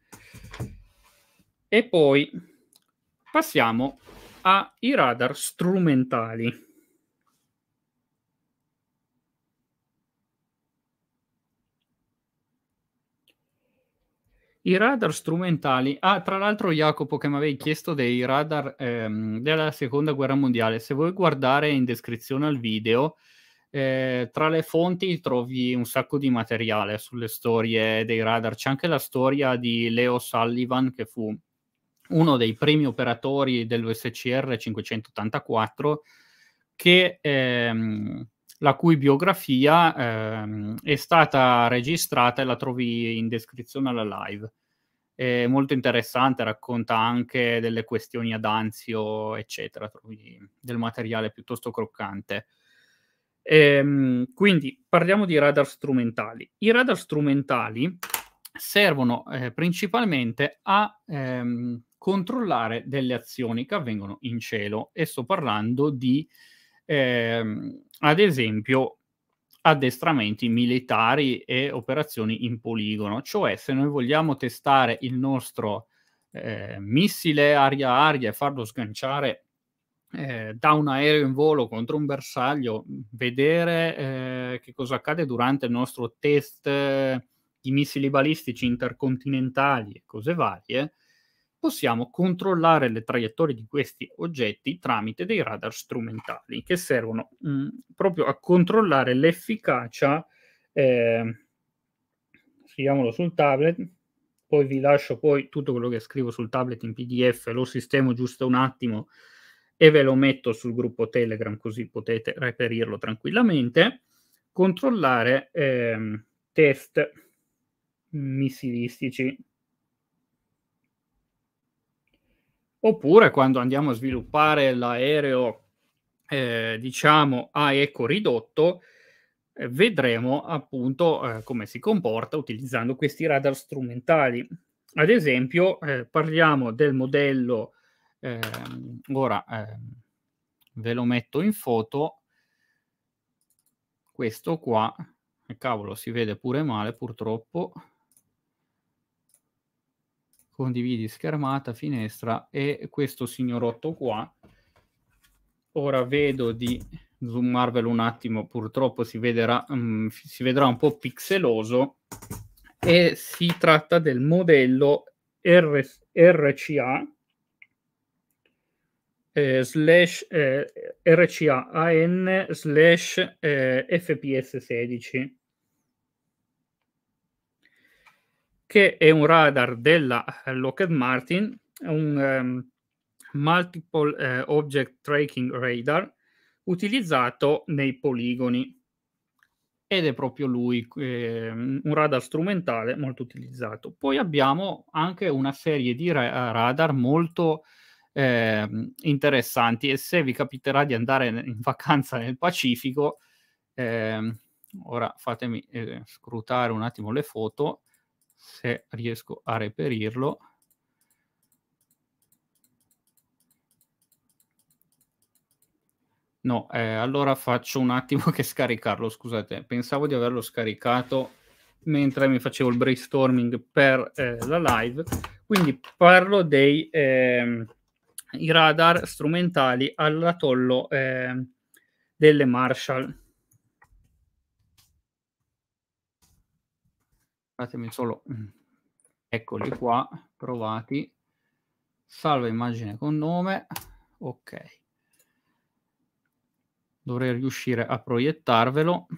e poi passiamo ai radar strumentali. I radar strumentali. Ah, tra l'altro, Jacopo, che mi avevi chiesto dei radar ehm, della seconda guerra mondiale, se vuoi guardare in descrizione al video, eh, tra le fonti trovi un sacco di materiale sulle storie dei radar. C'è anche la storia di Leo Sullivan, che fu uno dei primi operatori dell'USCR 584, che. Ehm, la cui biografia eh, è stata registrata e la trovi in descrizione alla live. È molto interessante, racconta anche delle questioni ad Anzio, eccetera, trovi del materiale piuttosto croccante. Ehm, quindi parliamo di radar strumentali. I radar strumentali servono eh, principalmente a ehm, controllare delle azioni che avvengono in cielo e sto parlando di ehm, ad esempio addestramenti militari e operazioni in poligono, cioè se noi vogliamo testare il nostro eh, missile aria-aria e farlo sganciare eh, da un aereo in volo contro un bersaglio, vedere eh, che cosa accade durante il nostro test eh, di missili balistici intercontinentali e cose varie, possiamo controllare le traiettorie di questi oggetti tramite dei radar strumentali che servono mh, mm, proprio a controllare l'efficacia. Eh, scriviamolo sul tablet, poi vi lascio poi tutto quello che scrivo sul tablet in PDF, lo sistemo giusto un attimo e ve lo metto sul gruppo Telegram così potete reperirlo tranquillamente. Controllare eh, test missilistici oppure quando andiamo a sviluppare l'aereo, eh, diciamo, a eco ridotto, eh, vedremo appunto eh, come si comporta utilizzando questi radar strumentali. Ad esempio, eh, parliamo del modello, ehm, ora ehm, ve lo metto in foto, questo qua, eh, cavolo, si vede pure male purtroppo condividi schermata, finestra e questo signorotto qua. Ora vedo di zoomarvelo un attimo, purtroppo si, vedrà, um, mm, si vedrà un po' pixeloso e si tratta del modello R- RCA eh, slash eh, RCA AN slash eh, FPS16 che è un radar della eh, Lockheed Martin, un um, Multiple eh, Object Tracking Radar utilizzato nei poligoni ed è proprio lui, eh, un radar strumentale molto utilizzato. Poi abbiamo anche una serie di ra- eh, radar molto eh, interessanti e se vi capiterà di andare in vacanza nel Pacifico, eh, ora fatemi eh, scrutare un attimo le foto, se riesco a reperirlo. No, eh, allora faccio un attimo che scaricarlo, scusate, pensavo di averlo scaricato mentre mi facevo il brainstorming per eh, la live, quindi parlo dei eh, radar strumentali all'atollo ehm, delle Marshall. Fatemi solo, mm, eccoli qua, provati. Salva immagine con nome, ok. Dovrei riuscire a proiettarvelo.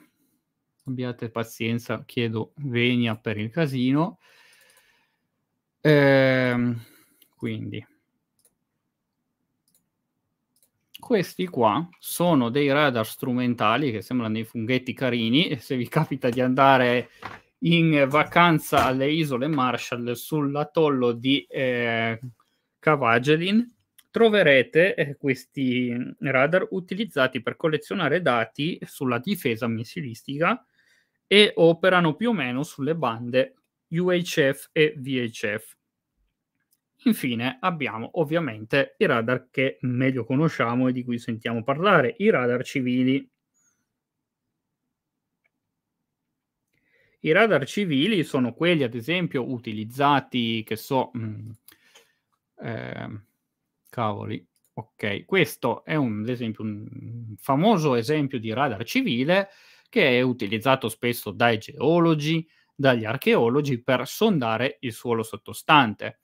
Abbiate pazienza, chiedo venia per il casino. Ehm, quindi, questi qua sono dei radar strumentali che sembrano dei funghetti carini. Se vi capita di andare in vacanza alle isole Marshall sull'atollo di eh, Cavagelin troverete eh, questi radar utilizzati per collezionare dati sulla difesa missilistica e operano più o meno sulle bande UHF e VHF. Infine abbiamo ovviamente i radar che meglio conosciamo e di cui sentiamo parlare, i radar civili. I radar civili sono quelli, ad esempio, utilizzati, che so, mh, mm, eh, cavoli, ok, questo è un, esempio, un famoso esempio di radar civile che è utilizzato spesso dai geologi, dagli archeologi per sondare il suolo sottostante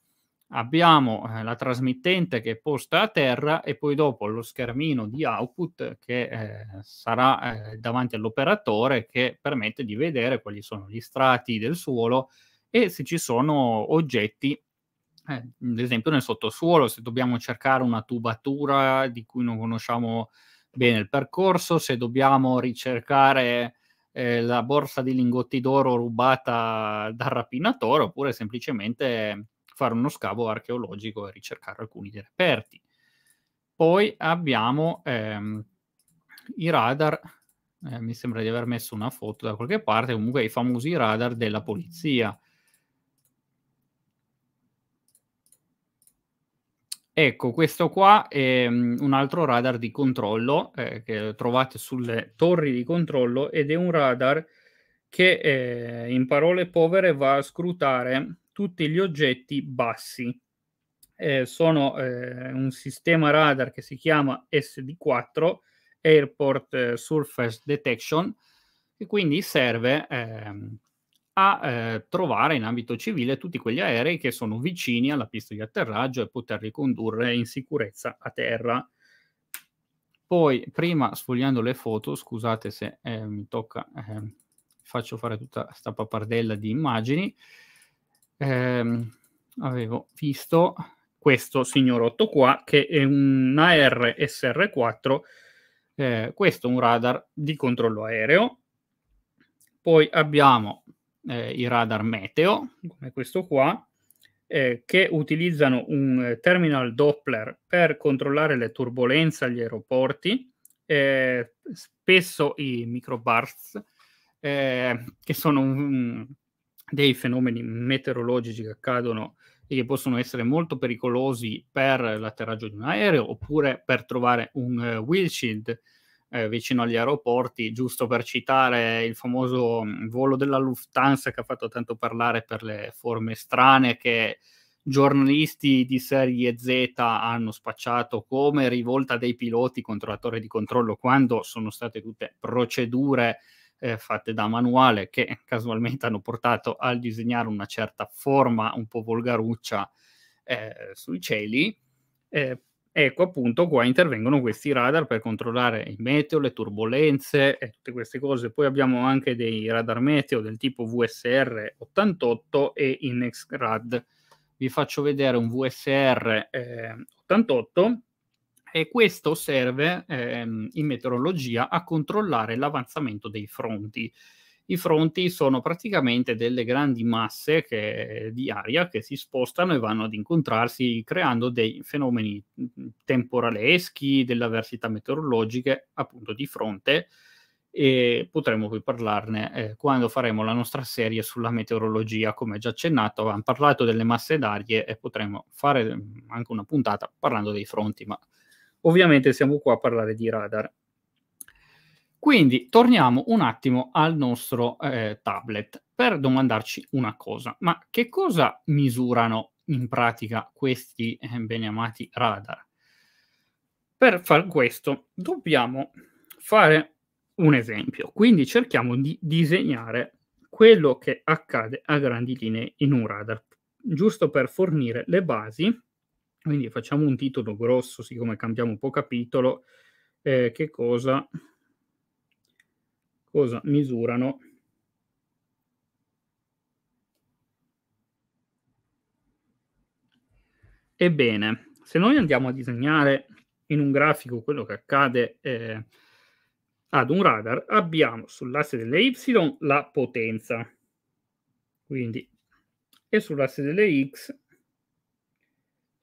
abbiamo eh, la trasmittente che è posta a terra e poi dopo lo schermino di output che eh, sarà eh, davanti all'operatore che permette di vedere quali sono gli strati del suolo e se ci sono oggetti, eh, ad esempio nel sottosuolo, se dobbiamo cercare una tubatura di cui non conosciamo bene il percorso, se dobbiamo ricercare eh, la borsa di lingotti d'oro rubata dal rapinatore oppure semplicemente fare uno scavo archeologico e ricercare alcuni dei reperti. Poi abbiamo ehm, i radar, eh, mi sembra di aver messo una foto da qualche parte, comunque i famosi radar della polizia. Ecco, questo qua è mm, un altro radar di controllo eh, che trovate sulle torri di controllo ed è un radar che eh, in parole povere va a scrutare tutti gli oggetti bassi. Eh, sono eh, un sistema radar che si chiama SD4, Airport eh, Surface Detection, che quindi serve ehm, a eh, trovare in ambito civile tutti quegli aerei che sono vicini alla pista di atterraggio e poterli condurre in sicurezza a terra. Poi, prima sfogliando le foto, scusate se eh, mi tocca, eh, faccio fare tutta questa pappardella di immagini ehm, avevo visto questo signorotto qua, che è un arsr 4 eh, questo è un radar di controllo aereo. Poi abbiamo eh, i radar meteo, come questo qua, eh, che utilizzano un terminal Doppler per controllare le turbulenze agli aeroporti, eh, spesso i microbursts, eh, che sono un, dei fenomeni meteorologici che accadono e che possono essere molto pericolosi per l'atterraggio di un aereo oppure per trovare un uh, windshield eh, vicino agli aeroporti, giusto per citare il famoso mm, volo della Lufthansa che ha fatto tanto parlare per le forme strane che giornalisti di serie Z hanno spacciato come rivolta dei piloti contro la torre di controllo quando sono state tutte procedure eh, fatte da manuale che casualmente hanno portato al disegnare una certa forma un po' volgaruccia eh, sui cieli. Eh, ecco appunto qua intervengono questi radar per controllare il meteo, le turbulenze e tutte queste cose. Poi abbiamo anche dei radar meteo del tipo VSR 88 e InexRad. Vi faccio vedere un VSR 88 eh, e questo serve ehm, in meteorologia a controllare l'avanzamento dei fronti. I fronti sono praticamente delle grandi masse che, di aria che si spostano e vanno ad incontrarsi creando dei fenomeni temporaleschi, delle avversità meteorologiche appunto di fronte e potremo poi parlarne eh, quando faremo la nostra serie sulla meteorologia, come già accennato, avevamo parlato delle masse d'aria e potremmo fare anche una puntata parlando dei fronti, ma Ovviamente siamo qua a parlare di radar. Quindi torniamo un attimo al nostro eh, tablet per domandarci una cosa, ma che cosa misurano in pratica questi eh, beniamati radar? Per far questo dobbiamo fare un esempio, quindi cerchiamo di disegnare quello che accade a grandi linee in un radar, giusto per fornire le basi quindi facciamo un titolo grosso, siccome cambiamo un po' capitolo, eh, che cosa, cosa misurano Ebbene, se noi andiamo a disegnare in un grafico quello che accade eh, ad un radar, abbiamo sull'asse delle Y la potenza, quindi, e sull'asse delle X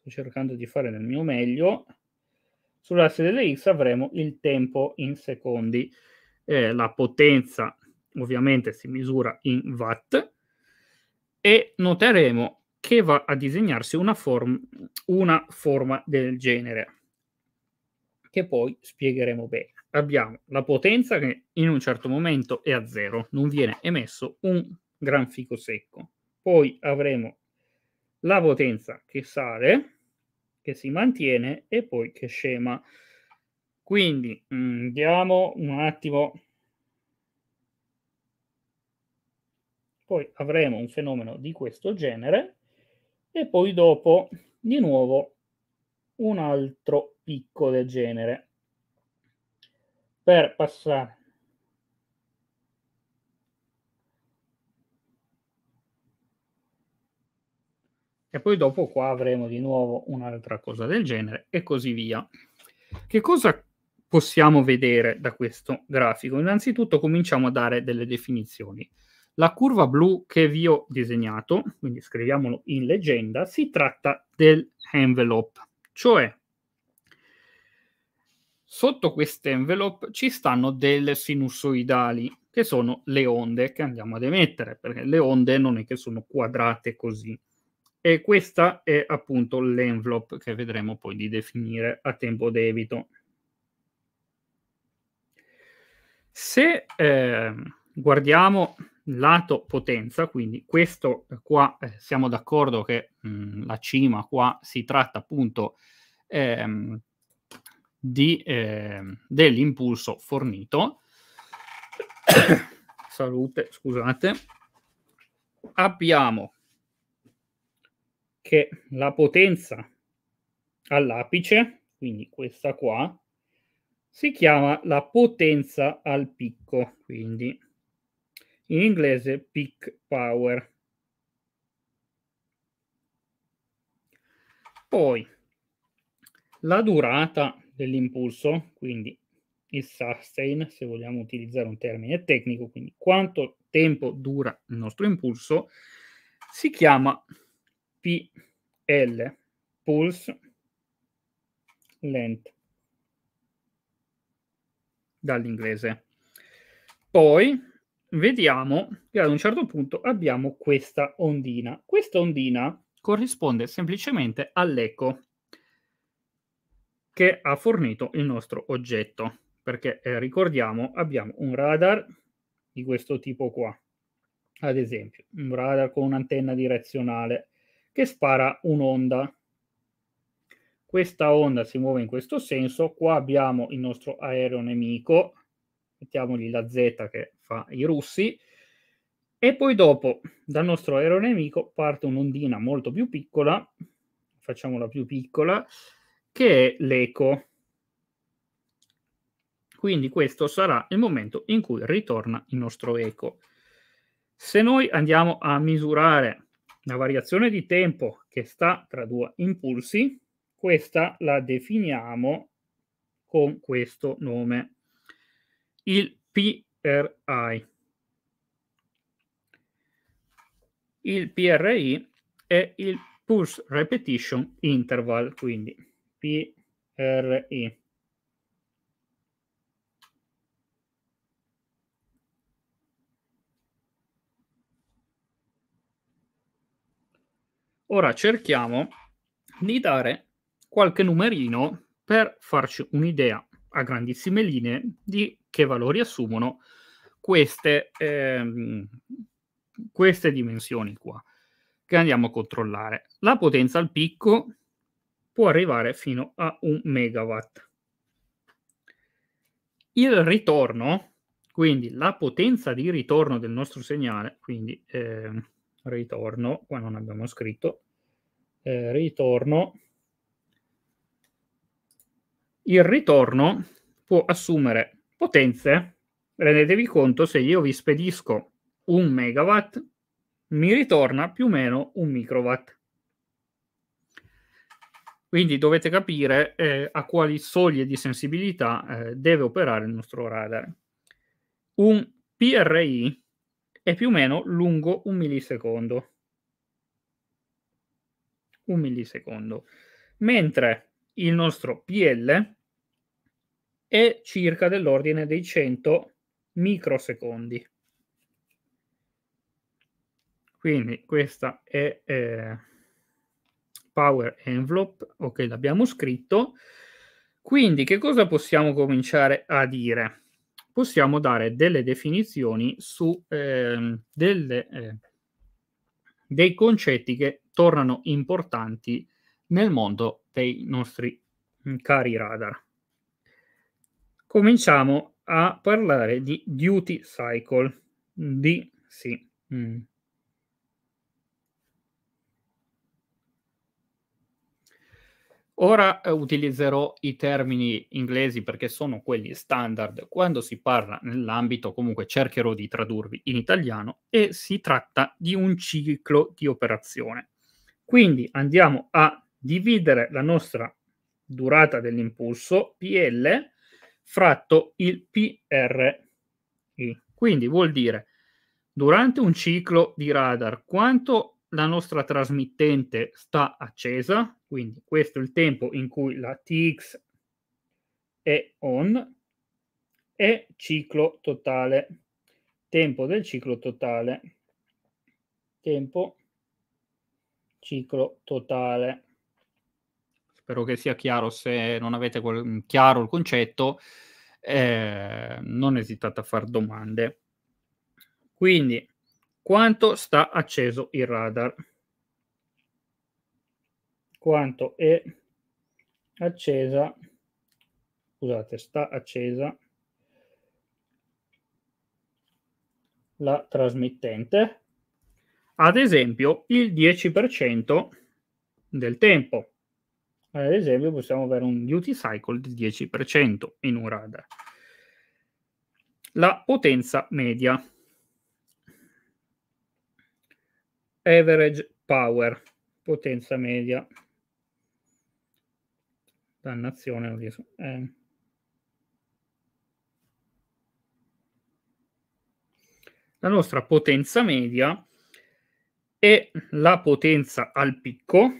sto cercando di fare nel mio meglio, sull'asse delle x avremo il tempo in secondi. Eh, la potenza ovviamente si misura in watt e noteremo che va a disegnarsi una, form- una forma del genere che poi spiegheremo bene. Abbiamo la potenza che in un certo momento è a zero, non viene emesso un gran fico secco. Poi avremo la potenza che sale, che si mantiene e poi che scema. Quindi mm, andiamo un attimo. Poi avremo un fenomeno di questo genere e poi dopo di nuovo un altro picco del genere. Per passare e poi dopo qua avremo di nuovo un'altra cosa del genere e così via. Che cosa possiamo vedere da questo grafico? Innanzitutto cominciamo a dare delle definizioni. La curva blu che vi ho disegnato, quindi scriviamolo in leggenda, si tratta dell'envelope, cioè sotto questo envelope ci stanno delle sinusoidali, che sono le onde che andiamo ad emettere, perché le onde non è che sono quadrate così. E questa è appunto l'envelope che vedremo poi di definire a tempo debito. Se eh, guardiamo lato potenza, quindi questo qua eh, siamo d'accordo che mh, mm, la cima qua si tratta appunto ehm, di, eh, dell'impulso fornito. Salute, scusate. Abbiamo che la potenza all'apice, quindi questa qua, si chiama la potenza al picco, quindi in inglese peak power. Poi la durata dell'impulso, quindi il sustain, se vogliamo utilizzare un termine tecnico, quindi quanto tempo dura il nostro impulso, si chiama PL, Pulse Length, dall'inglese. Poi vediamo che ad un certo punto abbiamo questa ondina. Questa ondina corrisponde semplicemente all'eco che ha fornito il nostro oggetto, perché eh, ricordiamo abbiamo un radar di questo tipo qua, ad esempio, un radar con un'antenna direzionale che spara un'onda. Questa onda si muove in questo senso, qua abbiamo il nostro aereo nemico, mettiamogli la Z che fa i russi, e poi dopo dal nostro aereo nemico parte un'ondina molto più piccola, facciamola più piccola, che è l'eco. Quindi questo sarà il momento in cui ritorna il nostro eco. Se noi andiamo a misurare una variazione di tempo che sta tra due impulsi, questa la definiamo con questo nome, il PRI. Il PRI è il Pulse Repetition Interval, quindi PRI. Ora cerchiamo di dare qualche numerino per farci un'idea a grandissime linee di che valori assumono queste, ehm, queste dimensioni qua che andiamo a controllare. La potenza al picco può arrivare fino a un megawatt. Il ritorno, quindi la potenza di ritorno del nostro segnale, quindi eh, ritorno, qua non abbiamo scritto, eh, ritorno, il ritorno può assumere potenze, rendetevi conto se io vi spedisco un megawatt, mi ritorna più o meno un microwatt. Quindi dovete capire eh, a quali soglie di sensibilità eh, deve operare il nostro radar. Un PRI è più o meno lungo un millisecondo. Un millisecondo. Mentre il nostro PL è circa dell'ordine dei 100 microsecondi. Quindi questa è eh, Power Envelope, ok, l'abbiamo scritto. Quindi che cosa possiamo cominciare a dire? possiamo dare delle definizioni su eh, delle, eh, dei concetti che tornano importanti nel mondo dei nostri cari radar. Cominciamo a parlare di duty cycle, di sì, mm. Ora eh, utilizzerò i termini inglesi perché sono quelli standard quando si parla nell'ambito, comunque cercherò di tradurvi in italiano e si tratta di un ciclo di operazione. Quindi andiamo a dividere la nostra durata dell'impulso PL fratto il PRI. Quindi vuol dire durante un ciclo di radar quanto la nostra trasmittente sta accesa, quindi questo è il tempo in cui la TX è on e ciclo totale, tempo del ciclo totale, tempo ciclo totale. Spero che sia chiaro, se non avete quel, chiaro il concetto, eh, non esitate a fare domande. Quindi quanto sta acceso il radar? Quanto è accesa, scusate, sta accesa la trasmittente? Ad esempio, il 10% del tempo. Ad esempio, possiamo avere un duty cycle del 10% in un radar. La potenza media. average power, potenza media. Dannazione, non riesco. Eh. La nostra potenza media è la potenza al picco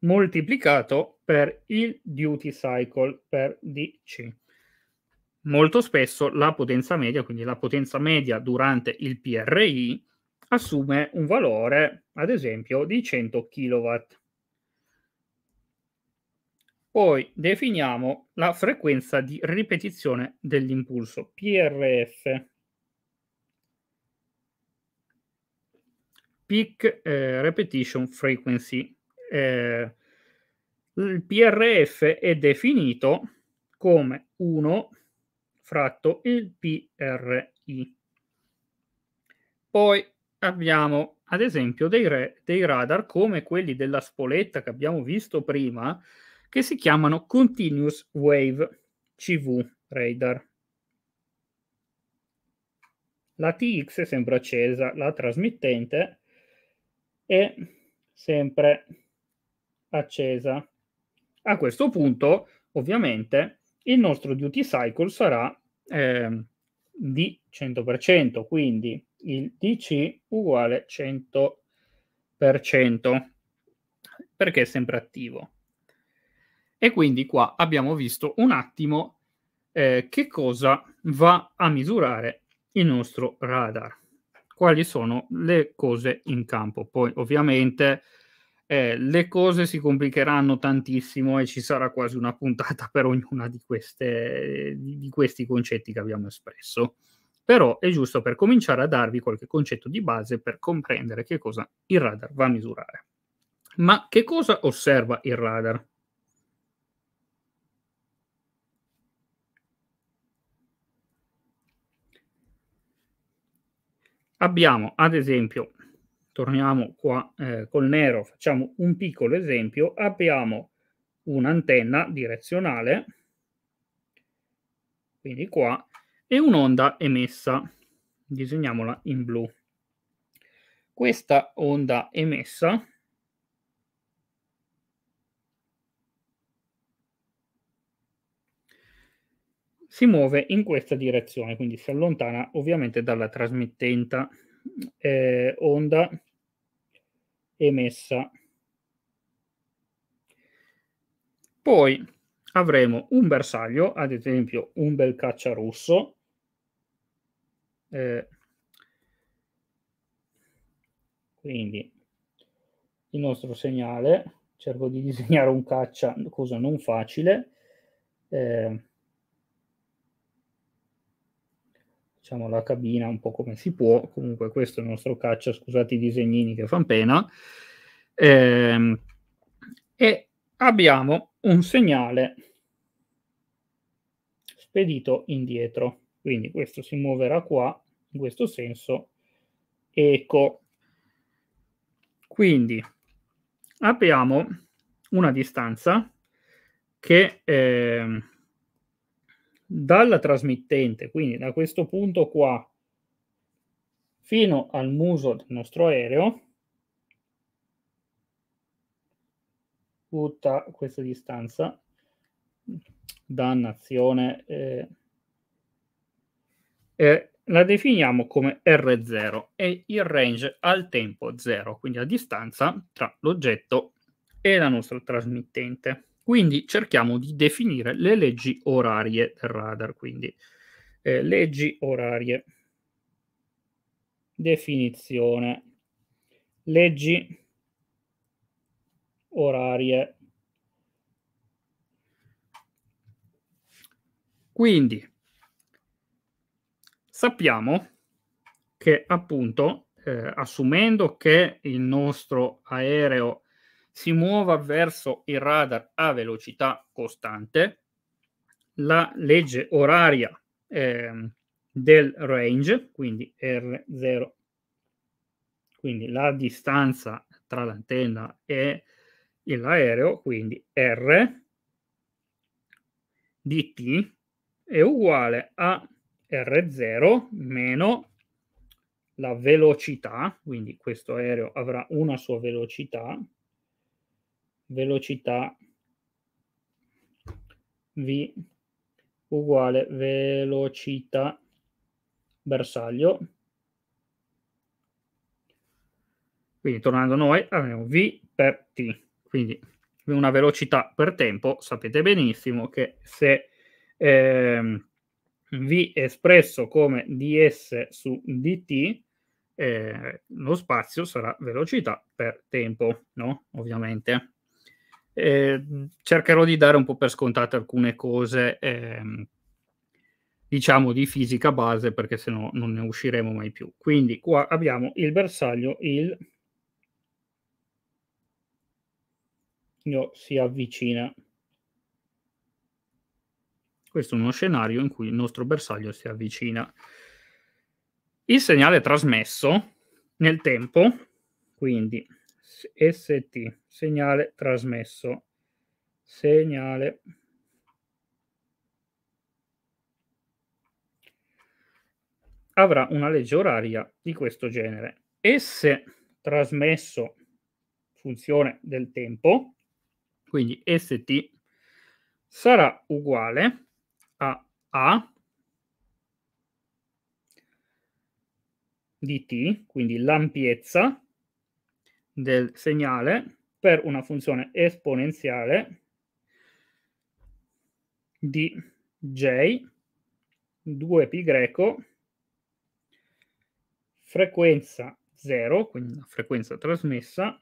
moltiplicato per il duty cycle per DC molto spesso la potenza media, quindi la potenza media durante il PRI, assume un valore, ad esempio, di 100 kW. Poi definiamo la frequenza di ripetizione dell'impulso, PRF. Peak eh, Repetition Frequency. Eh, il PRF è definito come 1 fratto il PRI. Poi abbiamo ad esempio dei, re, dei radar come quelli della spoletta che abbiamo visto prima, che si chiamano Continuous Wave CV radar. La TX è sempre accesa, la trasmittente è sempre accesa. A questo punto, ovviamente, il nostro duty cycle sarà eh, di 100%, quindi il DC uguale 100% perché è sempre attivo. E quindi qua abbiamo visto un attimo eh, che cosa va a misurare il nostro radar, quali sono le cose in campo. Poi ovviamente eh, le cose si complicheranno tantissimo e ci sarà quasi una puntata per ognuna di, queste, di questi concetti che abbiamo espresso. Però è giusto per cominciare a darvi qualche concetto di base per comprendere che cosa il radar va a misurare. Ma che cosa osserva il radar? Abbiamo ad esempio torniamo qua eh, col nero, facciamo un piccolo esempio, abbiamo un'antenna direzionale, quindi qua, e un'onda emessa, disegniamola in blu. Questa onda emessa si muove in questa direzione, quindi si allontana ovviamente dalla trasmittenta eh, onda emessa. Poi avremo un bersaglio, ad esempio un bel caccia russo, eh, quindi il nostro segnale, cerco di disegnare un caccia, cosa non facile, eh, diciamo, la cabina un po' come si può. Comunque questo è il nostro caccia, scusate i disegnini che fanno pena. Eh, e abbiamo un segnale spedito indietro. Quindi questo si muoverà qua, in questo senso, eco. Quindi abbiamo una distanza che... Eh, dalla trasmittente, quindi da questo punto qua fino al muso del nostro aereo, tutta questa distanza, dannazione, eh, eh, la definiamo come R0, e il range al tempo 0, quindi la distanza tra l'oggetto e la nostra trasmittente. Quindi cerchiamo di definire le leggi orarie del radar, quindi eh, leggi orarie, definizione, leggi orarie. Quindi sappiamo che appunto eh, assumendo che il nostro aereo si muova verso il radar a velocità costante, la legge oraria eh, del range, quindi R0, quindi la distanza tra l'antenna e l'aereo, quindi R di T è uguale a R0 meno la velocità, quindi questo aereo avrà una sua velocità, velocità v uguale velocità bersaglio. Quindi tornando a noi avremo v per t, quindi una velocità per tempo, sapete benissimo che se ehm, v è espresso come ds su dt, eh, lo spazio sarà velocità per tempo, no? Ovviamente. Eh, cercherò di dare un po' per scontate alcune cose, ehm, diciamo, di fisica base, perché se no non ne usciremo mai più. Quindi qua abbiamo il bersaglio, il... Io si avvicina. Questo è uno scenario in cui il nostro bersaglio si avvicina. Il segnale trasmesso nel tempo, quindi ST segnale trasmesso. Segnale. Avrà una legge oraria di questo genere. E trasmesso funzione del tempo, quindi ST sarà uguale a A di T, quindi l'ampiezza del segnale per una funzione esponenziale di j 2π frequenza 0, quindi la frequenza trasmessa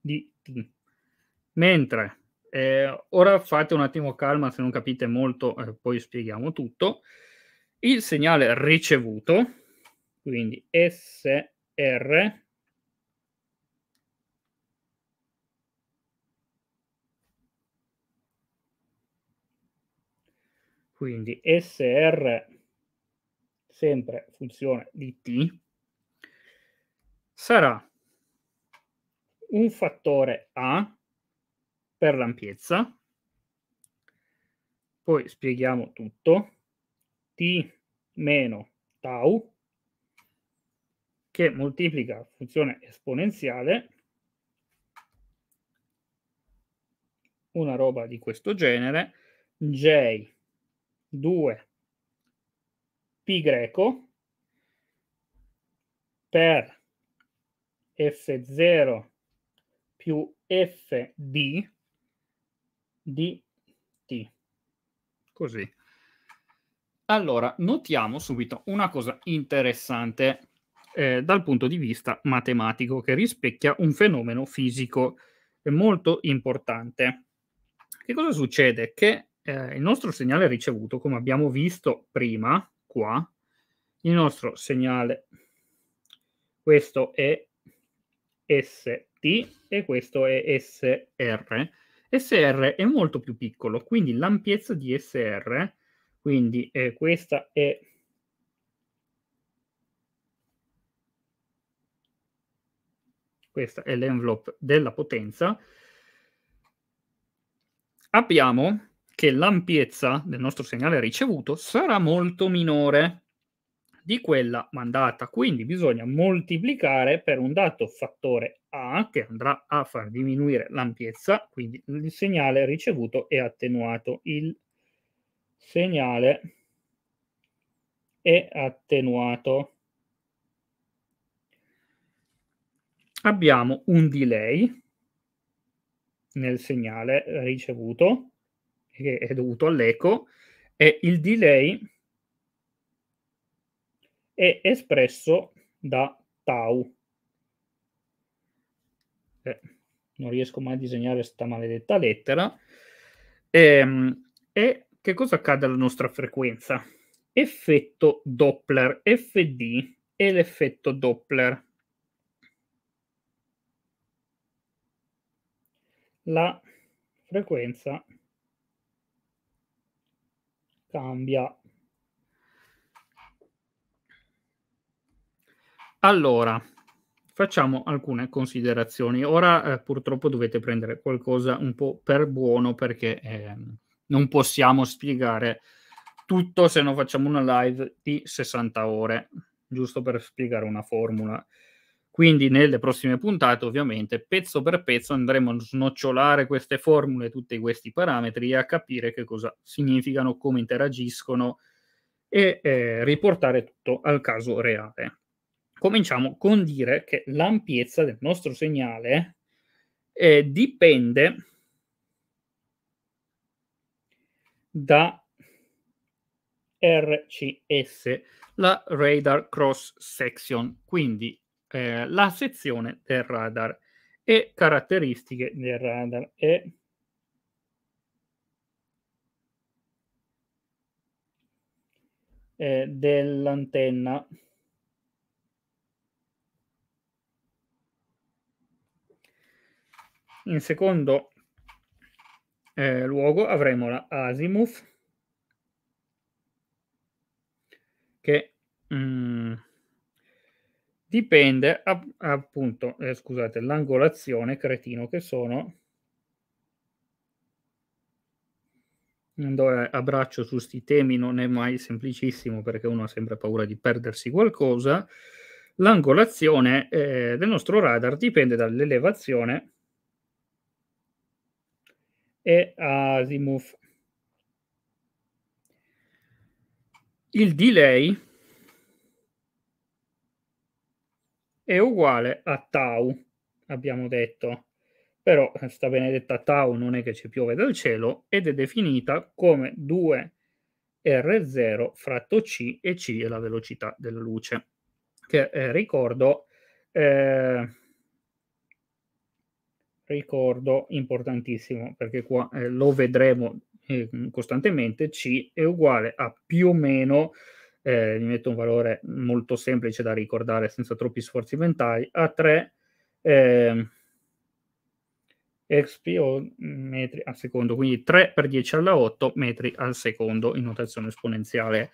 di t. Mentre eh, ora fate un attimo calma se non capite molto, eh, poi spieghiamo tutto. Il segnale ricevuto, quindi SR Quindi SR sempre funzione di T sarà un fattore A per l'ampiezza, poi spieghiamo tutto, T meno tau che moltiplica funzione esponenziale, una roba di questo genere, J 2 pi greco per f0 più fd di di t. Così. Allora, notiamo subito una cosa interessante eh, dal punto di vista matematico che rispecchia un fenomeno fisico molto importante. Che cosa succede? Che eh, il nostro segnale ricevuto, come abbiamo visto prima, qua, il nostro segnale, questo è ST e questo è SR. SR è molto più piccolo, quindi l'ampiezza di SR, quindi eh, questa è questa è l'envelope della potenza, abbiamo che l'ampiezza del nostro segnale ricevuto sarà molto minore di quella mandata. Quindi bisogna moltiplicare per un dato fattore A che andrà a far diminuire l'ampiezza, quindi il segnale ricevuto è attenuato. Il segnale è attenuato. Abbiamo un delay nel segnale ricevuto che è dovuto all'eco, e il delay è espresso da tau. Eh, non riesco mai a disegnare questa maledetta lettera. E, ehm, e che cosa accade alla nostra frequenza? Effetto Doppler, FD è l'effetto Doppler. La frequenza cambia. Allora, facciamo alcune considerazioni. Ora eh, purtroppo dovete prendere qualcosa un po' per buono perché eh, non possiamo spiegare tutto se non facciamo una live di 60 ore, giusto per spiegare una formula. Quindi nelle prossime puntate, ovviamente, pezzo per pezzo andremo a snocciolare queste formule, tutti questi parametri e a capire che cosa significano, come interagiscono e eh, riportare tutto al caso reale. Cominciamo con dire che l'ampiezza del nostro segnale eh, dipende da RCS, la radar cross section, quindi eh, la sezione del radar e caratteristiche del radar e eh, dell'antenna. In secondo eh, luogo avremo la Asimov che mh, mm, dipende appunto, eh, scusate, l'angolazione, cretino che sono, andare eh, a su questi temi non è mai semplicissimo perché uno ha sempre paura di perdersi qualcosa. L'angolazione eh, del nostro radar dipende dall'elevazione e azimuth. Il delay è uguale a tau, abbiamo detto. Però eh, sta benedetta tau non è che ci piove dal cielo ed è definita come 2r0 fratto c e c è la velocità della luce, che eh, ricordo, eh, ricordo importantissimo perché qua eh, lo vedremo eh, costantemente, c è uguale a più o meno eh, gli metto un valore molto semplice da ricordare senza troppi sforzi mentali, a 3 eh, exp o metri al secondo, quindi 3 per 10 alla 8 metri al secondo in notazione esponenziale.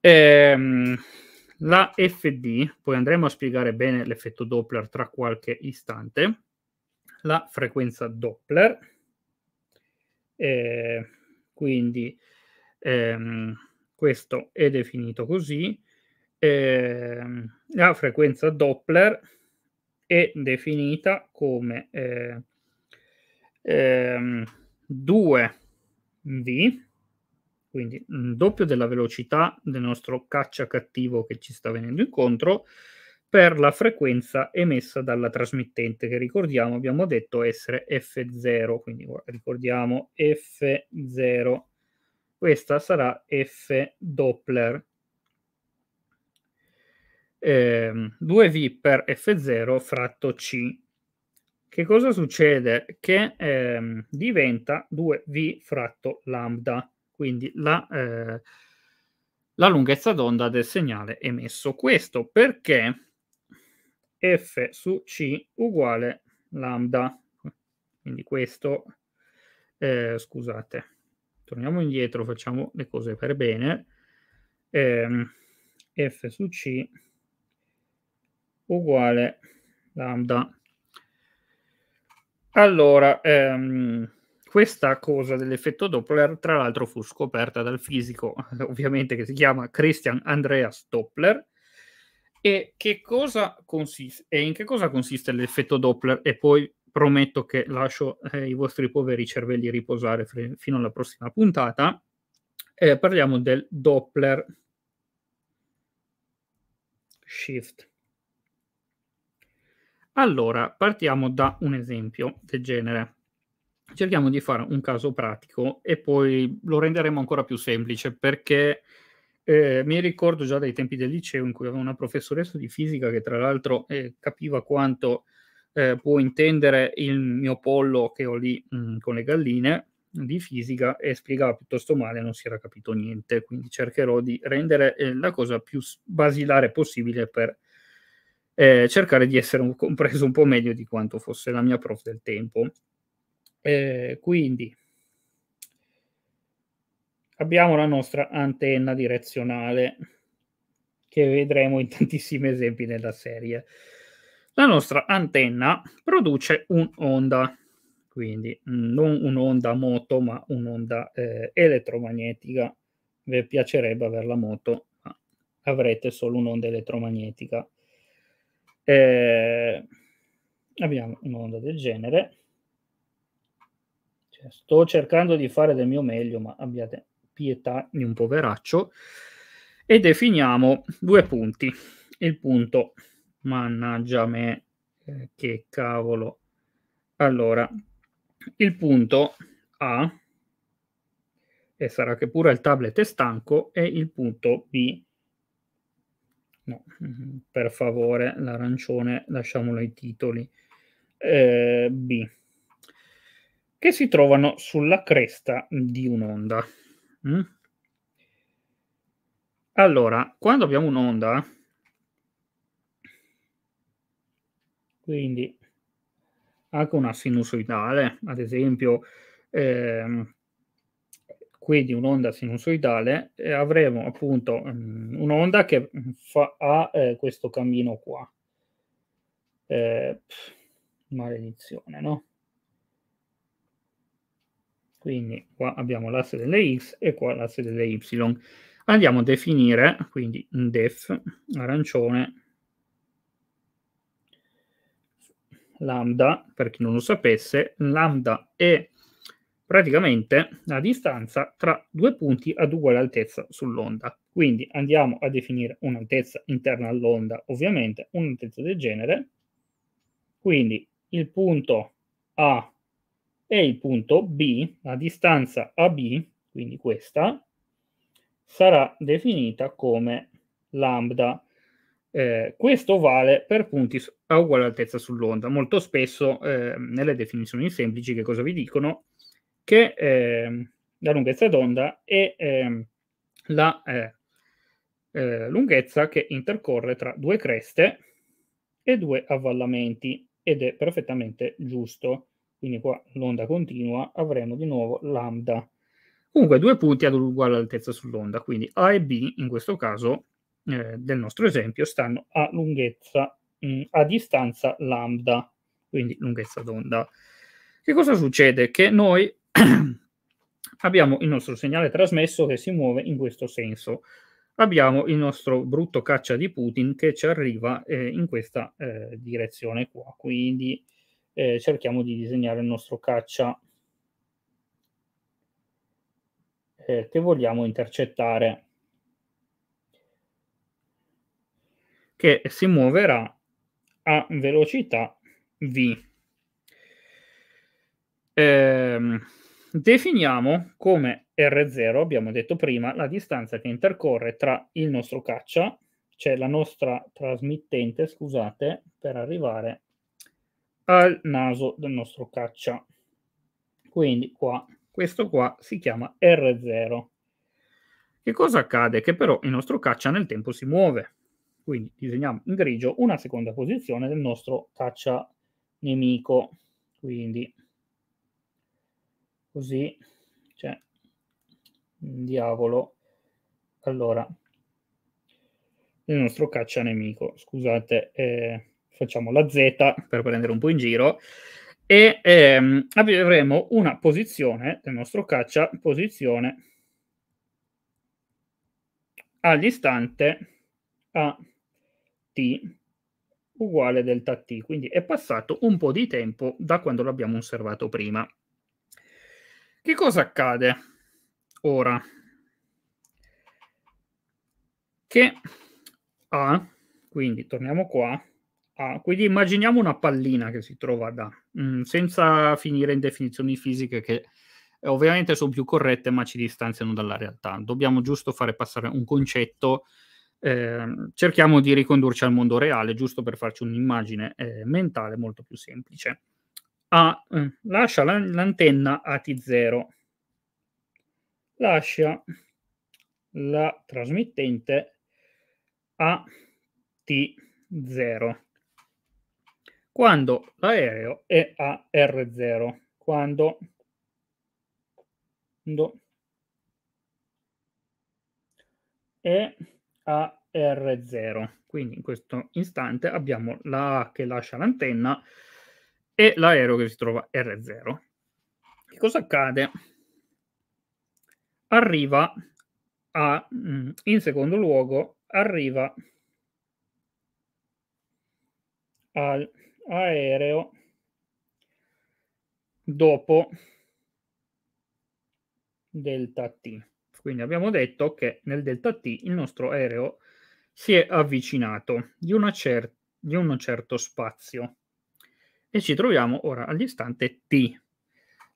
Ehm, la FD, poi andremo a spiegare bene l'effetto Doppler tra qualche istante, la frequenza Doppler, eh, quindi ehm, questo è definito così, eh, la frequenza Doppler è definita come eh, eh, 2v, quindi un doppio della velocità del nostro caccia cattivo che ci sta venendo incontro, per la frequenza emessa dalla trasmittente, che ricordiamo abbiamo detto essere F0, quindi ricordiamo F0 questa sarà F Doppler. Eh, 2V per F0 fratto C. Che cosa succede? Che eh, diventa 2V fratto lambda, quindi la, eh, la lunghezza d'onda del segnale emesso. Questo perché F su C uguale lambda. Quindi questo, eh, scusate, torniamo indietro, facciamo le cose per bene, ehm, f su c uguale lambda. Allora, ehm, questa cosa dell'effetto Doppler, tra l'altro, fu scoperta dal fisico, ovviamente, che si chiama Christian Andreas Doppler. E, che cosa consiste, e in che cosa consiste l'effetto Doppler? E poi prometto che lascio eh, i vostri poveri cervelli riposare fre- fino alla prossima puntata. Eh, parliamo del Doppler Shift. Allora, partiamo da un esempio del genere. Cerchiamo di fare un caso pratico e poi lo renderemo ancora più semplice perché eh, mi ricordo già dai tempi del liceo in cui avevo una professoressa di fisica che tra l'altro eh, capiva quanto eh, può intendere il mio pollo che ho lì mh, mm, con le galline di fisica e spiegava piuttosto male, non si era capito niente, quindi cercherò di rendere eh, la cosa più basilare possibile per eh, cercare di essere un, compreso un po' meglio di quanto fosse la mia prof del tempo. Eh, quindi abbiamo la nostra antenna direzionale che vedremo in tantissimi esempi nella serie la nostra antenna produce un'onda, quindi non un'onda moto, ma un'onda eh, elettromagnetica. Vi piacerebbe averla moto, ma avrete solo un'onda elettromagnetica. Eh, abbiamo un'onda del genere. Cioè, sto cercando di fare del mio meglio, ma abbiate pietà di un poveraccio. E definiamo due punti. Il punto Mannaggia me, eh, che cavolo. Allora, il punto A, e sarà che pure il tablet è stanco, e il punto B, no, mm-hmm, per favore, l'arancione, lasciamolo ai titoli, eh, B, che si trovano sulla cresta di un'onda. Mm? Allora, quando abbiamo un'onda, Quindi anche una sinusoidale, ad esempio, ehm, quindi un'onda sinusoidale, eh, avremo appunto mh, mm, un'onda che fa, ha eh, questo cammino qua. Eh, pff, maledizione, no? Quindi qua abbiamo l'asse delle x e qua l'asse delle y. Andiamo a definire, quindi un def arancione lambda, per chi non lo sapesse, lambda è praticamente la distanza tra due punti ad uguale altezza sull'onda. Quindi andiamo a definire un'altezza interna all'onda, ovviamente un'altezza del genere. Quindi il punto A e il punto B, la distanza AB, quindi questa, sarà definita come lambda eh, questo vale per punti a uguale altezza sull'onda. Molto spesso eh, nelle definizioni semplici che cosa vi dicono? Che eh, la lunghezza d'onda è ehm, la eh, eh, lunghezza che intercorre tra due creste e due avvallamenti ed è perfettamente giusto. Quindi qua l'onda continua, avremo di nuovo lambda. Comunque due punti ad uguale altezza sull'onda, quindi A e B in questo caso eh, del nostro esempio stanno a lunghezza, mh, mm, a distanza lambda, quindi lunghezza d'onda. Che cosa succede? Che noi abbiamo il nostro segnale trasmesso che si muove in questo senso. Abbiamo il nostro brutto caccia di Putin che ci arriva eh, in questa eh, direzione qua. Quindi eh, cerchiamo di disegnare il nostro caccia eh, che vogliamo intercettare. che si muoverà a velocità v. Eh, definiamo come R0, abbiamo detto prima, la distanza che intercorre tra il nostro caccia, cioè la nostra trasmittente, scusate, per arrivare al naso del nostro caccia. Quindi qua, questo qua si chiama R0. Che cosa accade? Che però il nostro caccia nel tempo si muove. Quindi disegniamo in grigio una seconda posizione del nostro caccia nemico. Quindi così c'è un diavolo. Allora, il nostro caccia nemico. Scusate, eh, facciamo la Z per prendere un po' in giro. E ehm, avremo una posizione del nostro caccia, posizione all'istante a t uguale delta t, quindi è passato un po' di tempo da quando l'abbiamo osservato prima. Che cosa accade ora? Che A, quindi torniamo qua, A, quindi immaginiamo una pallina che si trova da, mh, mm, senza finire in definizioni fisiche che eh, ovviamente sono più corrette ma ci distanziano dalla realtà. Dobbiamo giusto fare passare un concetto Ehm, cerchiamo di ricondurci al mondo reale, giusto per farci un'immagine eh, mentale molto più semplice. A, eh, lascia la, l'antenna a T0, lascia la trasmittente a T0 quando l'aereo è a R0, quando, quando è a R0. Quindi in questo istante abbiamo la A che lascia l'antenna e l'aereo che si trova R0. Che cosa accade? Arriva a, mm, in secondo luogo, arriva all'aereo dopo delta T. Quindi abbiamo detto che nel delta T il nostro aereo si è avvicinato di, cer- di un certo spazio e ci troviamo ora all'istante T.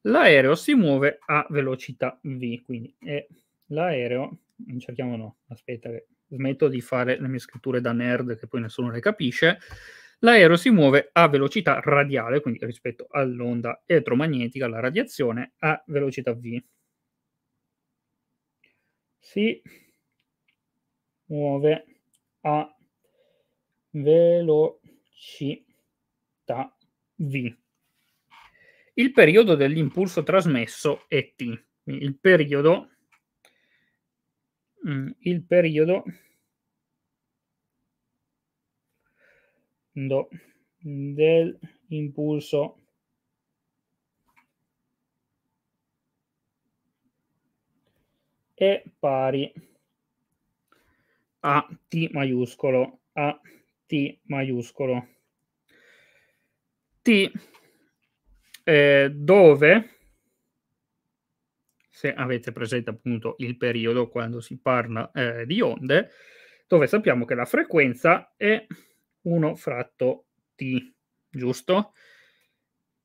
L'aereo si muove a velocità V, quindi è l'aereo, cerchiamo no, aspetta smetto di fare le mie scritture da nerd che poi nessuno le capisce, l'aereo si muove a velocità radiale, quindi rispetto all'onda elettromagnetica, la radiazione, a velocità V si muove a velocità v. Il periodo dell'impulso trasmesso è t. Il periodo, mm, il periodo dell'impulso è pari a T maiuscolo a T maiuscolo T eh, dove se avete presente appunto il periodo quando si parla eh, di onde, dove sappiamo che la frequenza è 1 fratto t, giusto?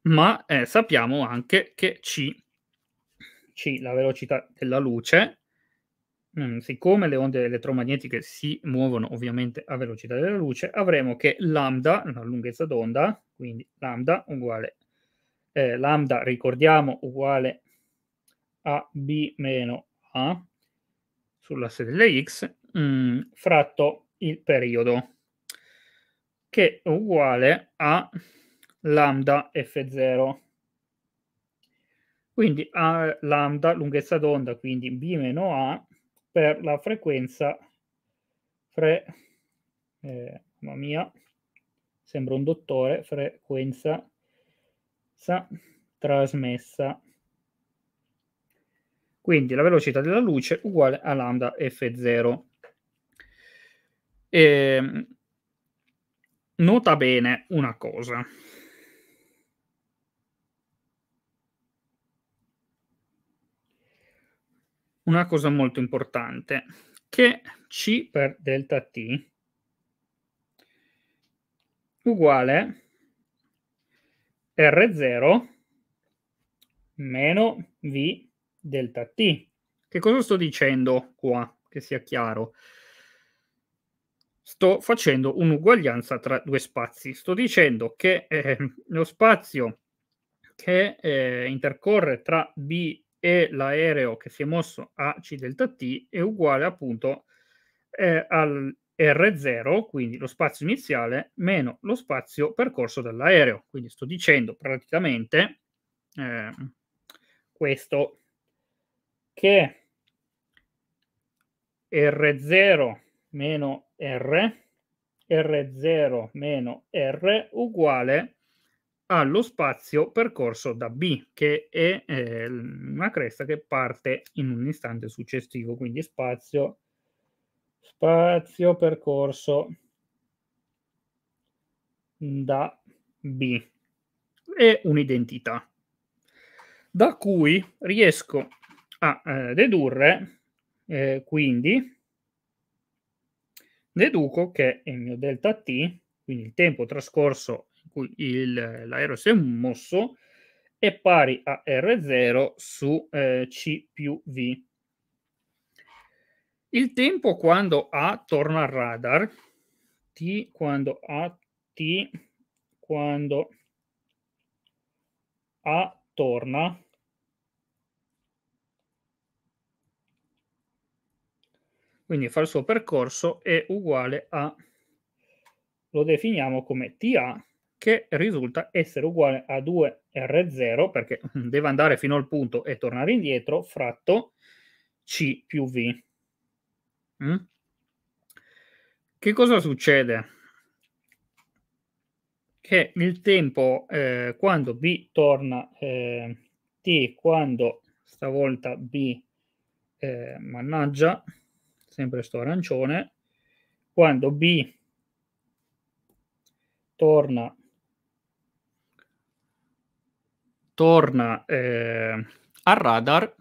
Ma eh, sappiamo anche che c, c, la velocità della luce, Mm, siccome le onde elettromagnetiche si muovono ovviamente a velocità della luce, avremo che lambda, la lunghezza d'onda, quindi lambda uguale, eh, lambda ricordiamo uguale a b meno a sull'asse delle x mh, mm, fratto il periodo, che è uguale a lambda f0. Quindi a lambda lunghezza d'onda, quindi b meno a per la frequenza fre... Eh, mamma mia, sembra un dottore, frequenza sa, trasmessa. Quindi la velocità della luce uguale a lambda F0. E, ehm, nota bene una cosa. una cosa molto importante, che C per delta T uguale R0 meno V delta T. Che cosa sto dicendo qua? Che sia chiaro. Sto facendo un'uguaglianza tra due spazi. Sto dicendo che eh, lo spazio che eh, intercorre tra B e l'aereo che si è mosso a C delta T è uguale appunto eh, al R0, quindi lo spazio iniziale, meno lo spazio percorso dall'aereo. Quindi sto dicendo praticamente eh, questo che R0 meno R, R0 meno R uguale allo spazio percorso da B, che è eh, una cresta che parte in un istante successivo, quindi spazio, spazio percorso da B. È un'identità da cui riesco a eh, dedurre, eh, quindi deduco che il mio delta t, quindi il tempo trascorso cui l'aereo si è mosso, è pari a R0 su eh, C più V. Il tempo quando A torna al radar, T quando A, T quando A torna, quindi fa il suo percorso, è uguale a, lo definiamo come TA che risulta essere uguale a 2R0, perché deve andare fino al punto e tornare indietro, fratto C più V. Mm? Che cosa succede? Che il tempo eh, quando B torna eh, T, quando stavolta B, eh, mannaggia, sempre sto arancione, quando B torna torna eh, al radar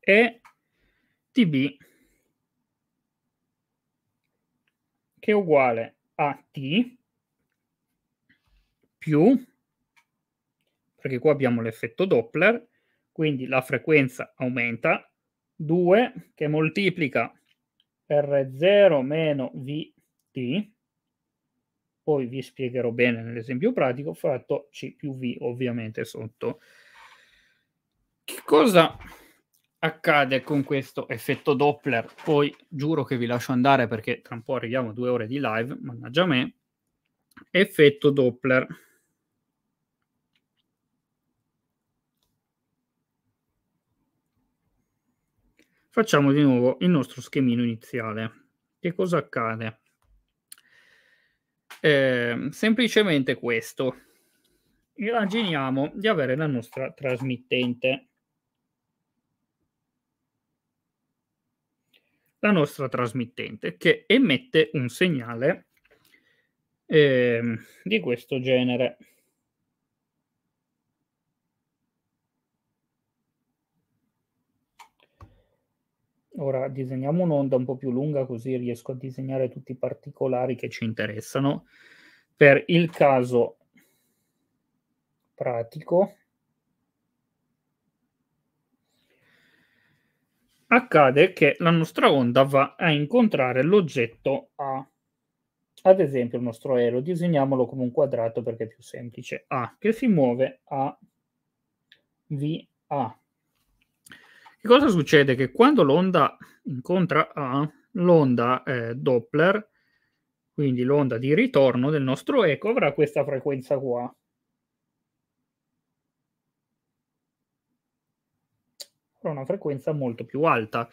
e TB che è uguale a T più, perché qua abbiamo l'effetto Doppler, quindi la frequenza aumenta, 2 che moltiplica R0 meno VT poi vi spiegherò bene nell'esempio pratico, ho fatto C più V ovviamente sotto. Che cosa accade con questo effetto Doppler? Poi giuro che vi lascio andare perché tra un po' arriviamo a due ore di live, mannaggia me. Effetto Doppler. Facciamo di nuovo il nostro schemino iniziale. Che cosa accade? Eh, semplicemente questo. Immaginiamo di avere la nostra trasmittente. La nostra trasmittente che emette un segnale eh, di questo genere. Ora disegniamo un'onda un po' più lunga così riesco a disegnare tutti i particolari che ci interessano. Per il caso pratico accade che la nostra onda va a incontrare l'oggetto A. Ad esempio il nostro aereo, disegniamolo come un quadrato perché è più semplice. A che si muove a VA che cosa succede? Che quando l'onda incontra A, l'onda eh, Doppler, quindi l'onda di ritorno del nostro eco, avrà questa frequenza qua. Avrà una frequenza molto più alta.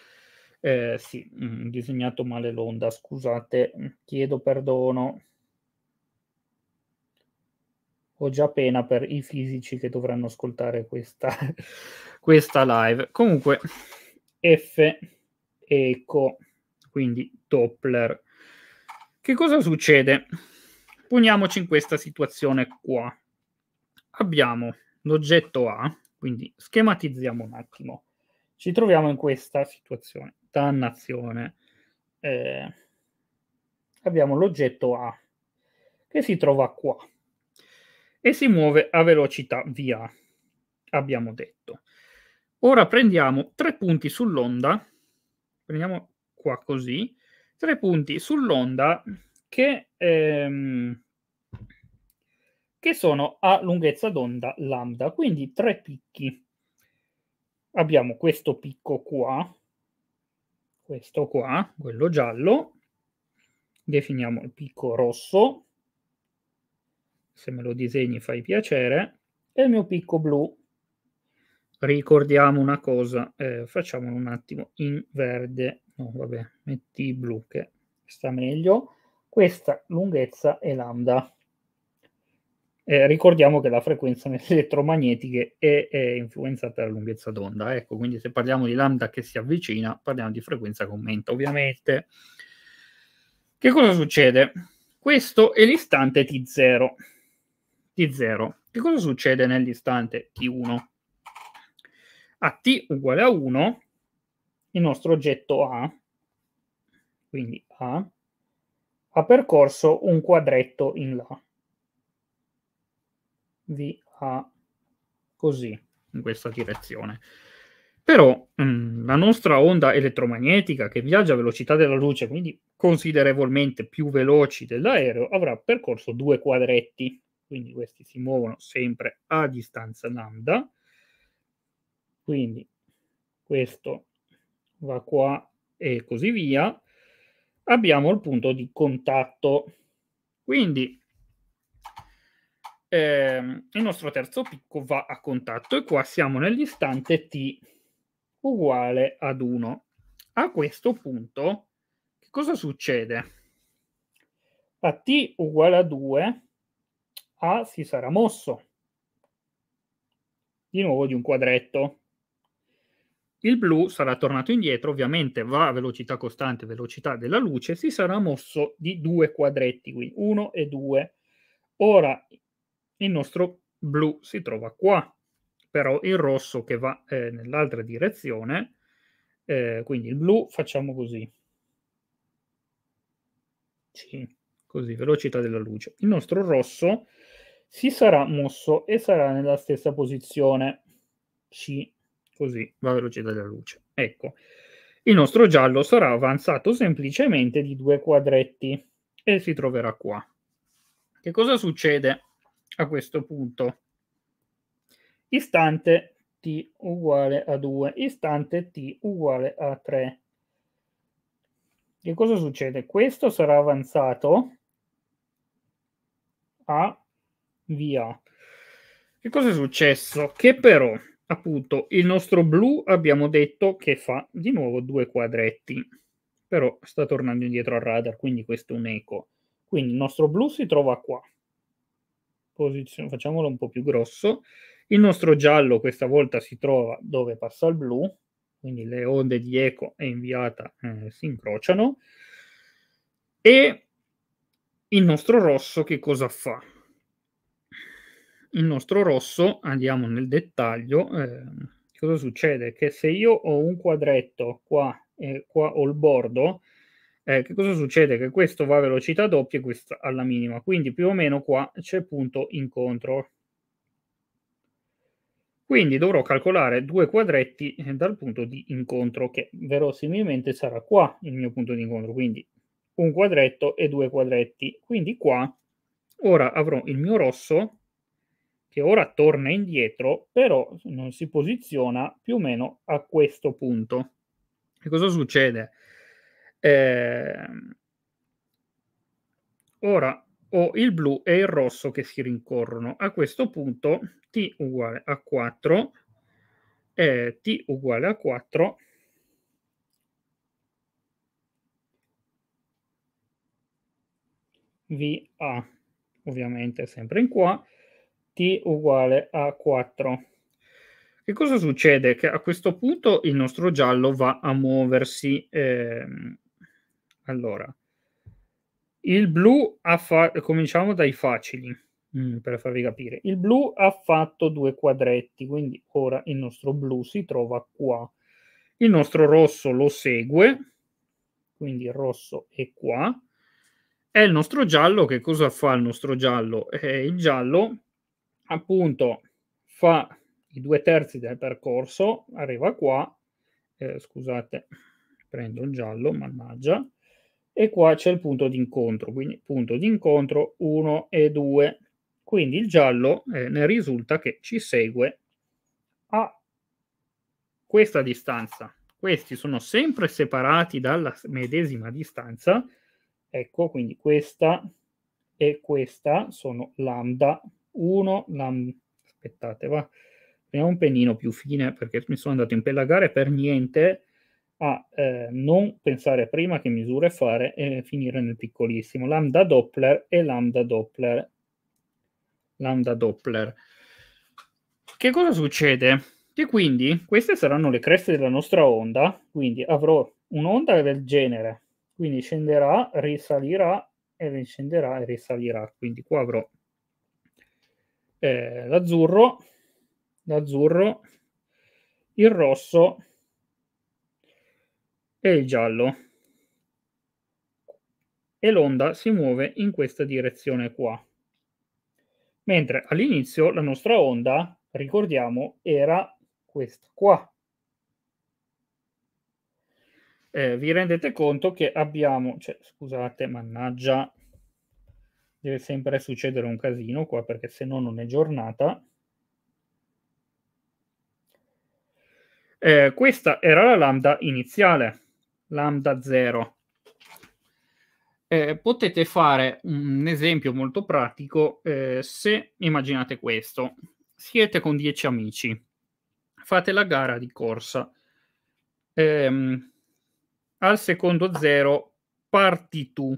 Eh, sì, mm, ho disegnato male l'onda, scusate, chiedo perdono. Ho già pena per i fisici che dovranno ascoltare questa questa live. Comunque, F eco, quindi Doppler. Che cosa succede? Poniamoci in questa situazione qua. Abbiamo l'oggetto A, quindi schematizziamo un attimo. Ci troviamo in questa situazione. Dannazione. Eh, abbiamo l'oggetto A che si trova qua e si muove a velocità via, abbiamo detto. Ora prendiamo tre punti sull'onda, prendiamo qua così, tre punti sull'onda che, ehm, che sono a lunghezza d'onda lambda, quindi tre picchi. Abbiamo questo picco qua, questo qua, quello giallo, definiamo il picco rosso, se me lo disegni fai piacere, e il mio picco blu, ricordiamo una cosa, eh, facciamolo un attimo in verde, no vabbè, metti blu che sta meglio, questa lunghezza è lambda. Eh, ricordiamo che la frequenza nelle elettromagnetiche è, è, influenzata dalla lunghezza d'onda, ecco, quindi se parliamo di lambda che si avvicina, parliamo di frequenza che aumenta, ovviamente. Che cosa succede? Questo è l'istante T0. T0. Che cosa succede nell'istante T1? a t uguale a 1, il nostro oggetto A, quindi A, ha percorso un quadretto in là. VA così, in questa direzione. Però mh, mm, la nostra onda elettromagnetica che viaggia a velocità della luce, quindi considerevolmente più veloci dell'aereo, avrà percorso due quadretti, quindi questi si muovono sempre a distanza lambda, quindi questo va qua e così via. Abbiamo il punto di contatto. Quindi ehm, il nostro terzo picco va a contatto e qua siamo nell'istante t uguale ad 1. A questo punto che cosa succede? A t uguale a 2 A si sarà mosso di nuovo di un quadretto. Il blu sarà tornato indietro, ovviamente va a velocità costante, velocità della luce, si sarà mosso di due quadretti, quindi uno e due. Ora il nostro blu si trova qua, però il rosso che va eh, nell'altra direzione, eh, quindi il blu facciamo così. Sì, così, velocità della luce. Il nostro rosso si sarà mosso e sarà nella stessa posizione C così la velocità della luce. Ecco, il nostro giallo sarà avanzato semplicemente di due quadretti e si troverà qua. Che cosa succede a questo punto? Istante t uguale a 2, istante t uguale a 3. Che cosa succede? Questo sarà avanzato a via. Che cosa è successo? Che però appunto il nostro blu abbiamo detto che fa di nuovo due quadretti però sta tornando indietro al radar quindi questo è un eco quindi il nostro blu si trova qua Posizio- facciamolo un po' più grosso il nostro giallo questa volta si trova dove passa il blu quindi le onde di eco e inviata eh, si incrociano e il nostro rosso che cosa fa? il nostro rosso, andiamo nel dettaglio, eh, cosa succede? Che se io ho un quadretto qua e qua ho il bordo, eh, che cosa succede? Che questo va a velocità doppia e questo alla minima, quindi più o meno qua c'è punto incontro. Quindi dovrò calcolare due quadretti eh, dal punto di incontro, che verosimilmente sarà qua il mio punto di incontro, quindi un quadretto e due quadretti. Quindi qua ora avrò il mio rosso che ora torna indietro, però non si posiziona più o meno a questo punto. E cosa succede? Eh, ora ho il blu e il rosso che si rincorrono. A questo punto t uguale a 4, eh, t uguale a 4 VA ovviamente sempre in qua uguale a 4. Che cosa succede? Che a questo punto il nostro giallo va a muoversi. Ehm, allora, il blu ha fatto, cominciamo dai facili mm, per farvi capire. Il blu ha fatto due quadretti, quindi ora il nostro blu si trova qua. Il nostro rosso lo segue, quindi il rosso è qua. E il nostro giallo, che cosa fa il nostro giallo? Eh, il giallo appunto fa i due terzi del percorso, arriva qua, eh, scusate, prendo il giallo, mannaggia, e qua c'è il punto di incontro, quindi punto di incontro 1 e 2. Quindi il giallo eh, ne risulta che ci segue a questa distanza. Questi sono sempre separati dalla medesima distanza. Ecco, quindi questa e questa sono lambda 1, la... aspettate, va, prendiamo un pennino più fine perché mi sono andato a impellagare per niente a eh, non pensare prima che misure fare e finire nel piccolissimo. Lambda Doppler e lambda Doppler. Lambda Doppler. Che cosa succede? Che quindi queste saranno le creste della nostra onda, quindi avrò un'onda del genere, quindi scenderà, risalirà e scenderà e risalirà. Quindi qua avrò eh, l'azzurro, l'azzurro, il rosso e il giallo. E l'onda si muove in questa direzione qua. Mentre all'inizio la nostra onda, ricordiamo, era questa qua. Eh, vi rendete conto che abbiamo, cioè, scusate, mannaggia, deve sempre succedere un casino qua perché se no non è giornata. Eh, questa era la lambda iniziale, lambda 0. Eh, potete fare un esempio molto pratico eh, se immaginate questo. Siete con 10 amici, fate la gara di corsa. Ehm, al secondo 0 parti tu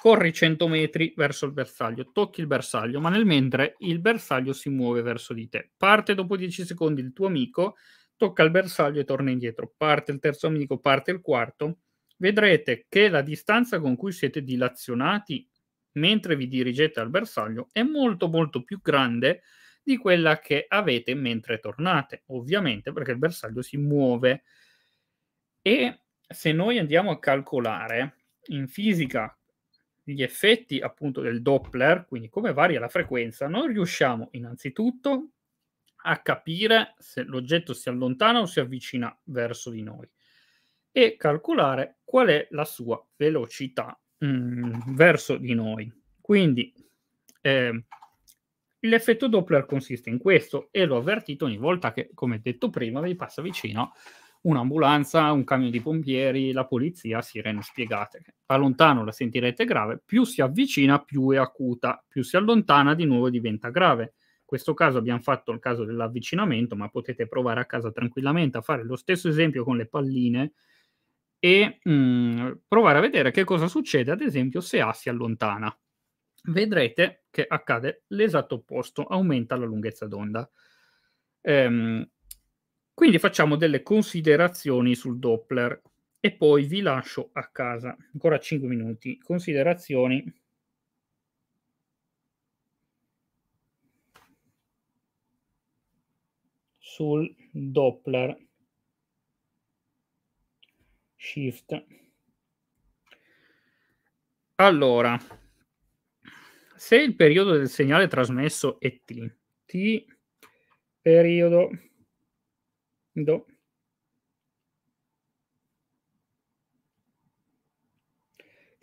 corri 100 metri verso il bersaglio, tocchi il bersaglio, ma nel mentre il bersaglio si muove verso di te. Parte dopo 10 secondi il tuo amico, tocca il bersaglio e torna indietro. Parte il terzo amico, parte il quarto. Vedrete che la distanza con cui siete dilazionati mentre vi dirigete al bersaglio è molto molto più grande di quella che avete mentre tornate, ovviamente perché il bersaglio si muove. E se noi andiamo a calcolare in fisica gli effetti appunto del Doppler, quindi come varia la frequenza, noi riusciamo innanzitutto a capire se l'oggetto si allontana o si avvicina verso di noi e calcolare qual è la sua velocità mh, mm, verso di noi. Quindi eh, l'effetto Doppler consiste in questo e l'ho avvertito ogni volta che, come detto prima, vi passa vicino un'ambulanza, un camion di pompieri, la polizia, sirene spiegate. Da lontano la sentirete grave, più si avvicina più è acuta, più si allontana di nuovo diventa grave. In questo caso abbiamo fatto il caso dell'avvicinamento, ma potete provare a casa tranquillamente a fare lo stesso esempio con le palline e mh, mm, provare a vedere che cosa succede, ad esempio, se A si allontana. Vedrete che accade l'esatto opposto, aumenta la lunghezza d'onda. Ehm, quindi facciamo delle considerazioni sul Doppler e poi vi lascio a casa. Ancora 5 minuti. Considerazioni. sul Doppler Shift. Allora, se il periodo del segnale trasmesso è T, T periodo Do.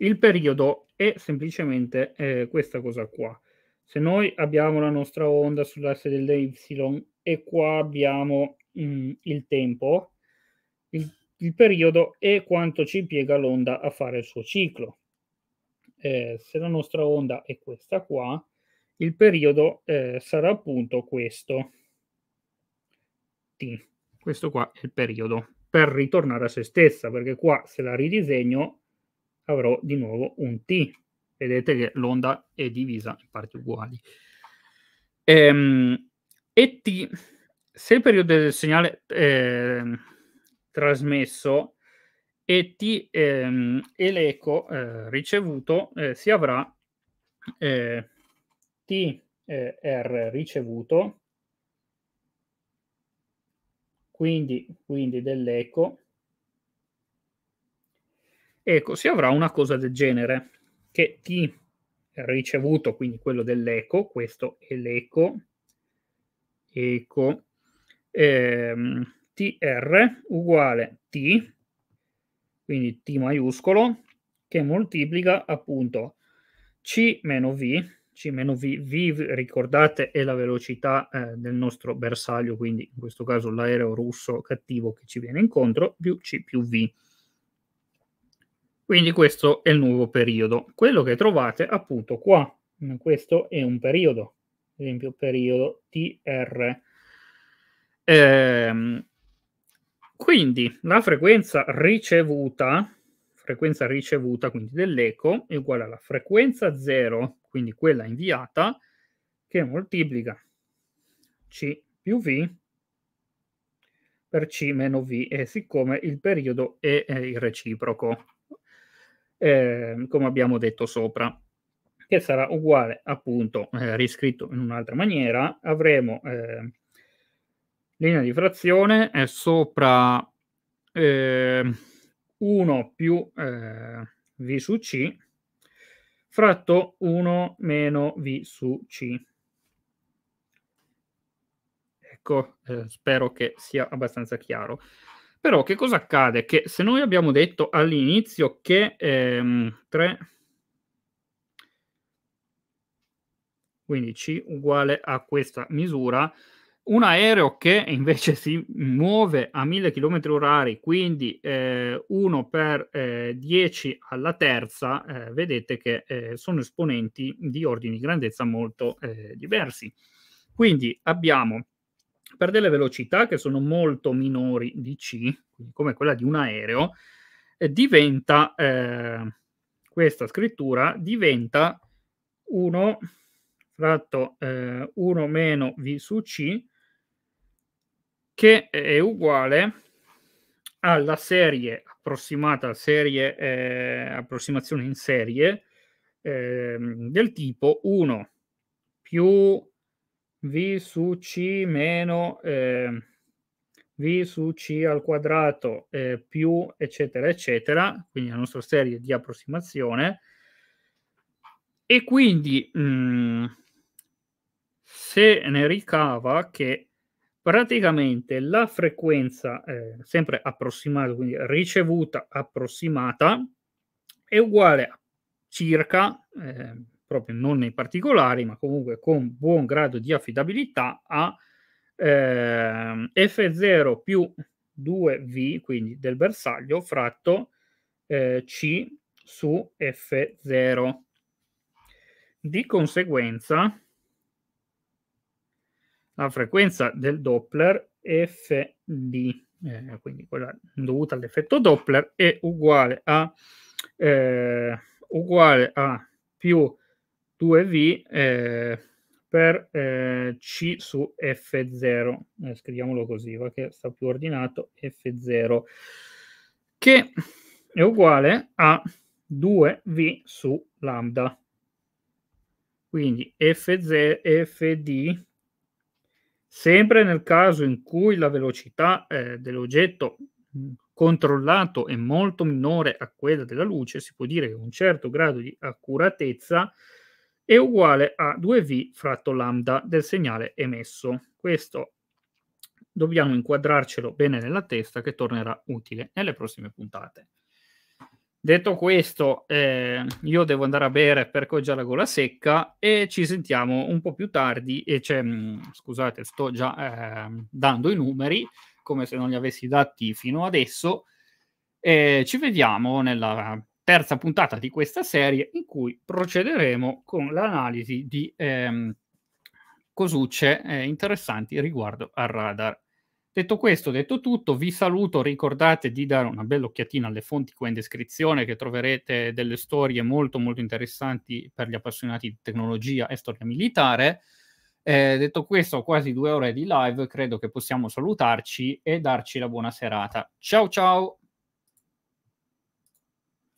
Il periodo è semplicemente eh, questa cosa qua. Se noi abbiamo la nostra onda sull'asse delle y e qua abbiamo mh, mm, il tempo, il, il, periodo è quanto ci impiega l'onda a fare il suo ciclo. Eh, se la nostra onda è questa qua, il periodo eh, sarà appunto questo. T. Questo qua è il periodo per ritornare a se stessa, perché qua se la ridisegno avrò di nuovo un T. Vedete che l'onda è divisa in parti uguali. Ehm, e T, se il periodo del segnale eh, trasmesso e T ehm, e l'eco eh, ricevuto eh, si avrà eh, TR eh, ricevuto quindi, quindi dell'eco, ecco, si avrà una cosa del genere, che T ricevuto, quindi quello dell'eco, questo è l'eco, eco, ehm, tr uguale t, quindi t maiuscolo, che moltiplica appunto c meno v meno v, v ricordate è la velocità eh, del nostro bersaglio, quindi in questo caso l'aereo russo cattivo che ci viene incontro, più C più V. Quindi questo è il nuovo periodo. Quello che trovate appunto qua, questo è un periodo, ad esempio periodo TR. Ehm, quindi la frequenza ricevuta frequenza ricevuta, quindi dell'eco, è uguale alla frequenza 0, quindi quella inviata, che moltiplica C più V per C meno V, e siccome il periodo è, è il reciproco, eh, come abbiamo detto sopra, che sarà uguale, appunto, eh, riscritto in un'altra maniera, avremo eh, linea di frazione sopra... Eh, 1 più eh, v su c fratto 1 meno v su c. Ecco, eh, spero che sia abbastanza chiaro. Però che cosa accade? Che se noi abbiamo detto all'inizio che ehm, 3, quindi c uguale a questa misura, un aereo che invece si muove a 1000 km orari, quindi 1 eh, per eh, 10 alla terza, eh, vedete che eh, sono esponenti di ordini di grandezza molto eh, diversi. Quindi abbiamo per delle velocità che sono molto minori di C, come quella di un aereo, eh, diventa questa scrittura diventa 1 fratto 1 meno V su C che è uguale alla serie approssimata, serie, eh, approssimazione in serie eh, del tipo 1 più v su c meno eh, v su c al quadrato eh, più eccetera eccetera, quindi la nostra serie di approssimazione. E quindi mh, mm, se ne ricava che praticamente la frequenza eh, sempre approssimata, quindi ricevuta approssimata, è uguale a circa, eh, proprio non nei particolari, ma comunque con buon grado di affidabilità, a eh, F0 più 2V, quindi del bersaglio, fratto eh, C su F0. Di conseguenza, la frequenza del Doppler FD, eh, quindi quella dovuta all'effetto Doppler, è uguale a, eh, uguale a più 2V eh, per eh, C su F0, eh, scriviamolo così, va che sta più ordinato, F0, che è uguale a 2V su lambda. Quindi Fd sempre nel caso in cui la velocità eh, dell'oggetto mm, controllato è molto minore a quella della luce, si può dire che un certo grado di accuratezza è uguale a 2v fratto lambda del segnale emesso. Questo dobbiamo inquadrarcelo bene nella testa che tornerà utile nelle prossime puntate. Detto questo, eh, io devo andare a bere perché ho già la gola secca e ci sentiamo un po' più tardi. E cioè, mh, mm, scusate, sto già eh, dando i numeri come se non li avessi dati fino adesso. E ci vediamo nella terza puntata di questa serie in cui procederemo con l'analisi di ehm, cosucce eh, interessanti riguardo al radar. Detto questo, detto tutto, vi saluto, ricordate di dare una bella occhiatina alle fonti qua in descrizione che troverete delle storie molto molto interessanti per gli appassionati di tecnologia e storia militare. Eh, detto questo, ho quasi due ore di live, credo che possiamo salutarci e darci la buona serata. Ciao ciao!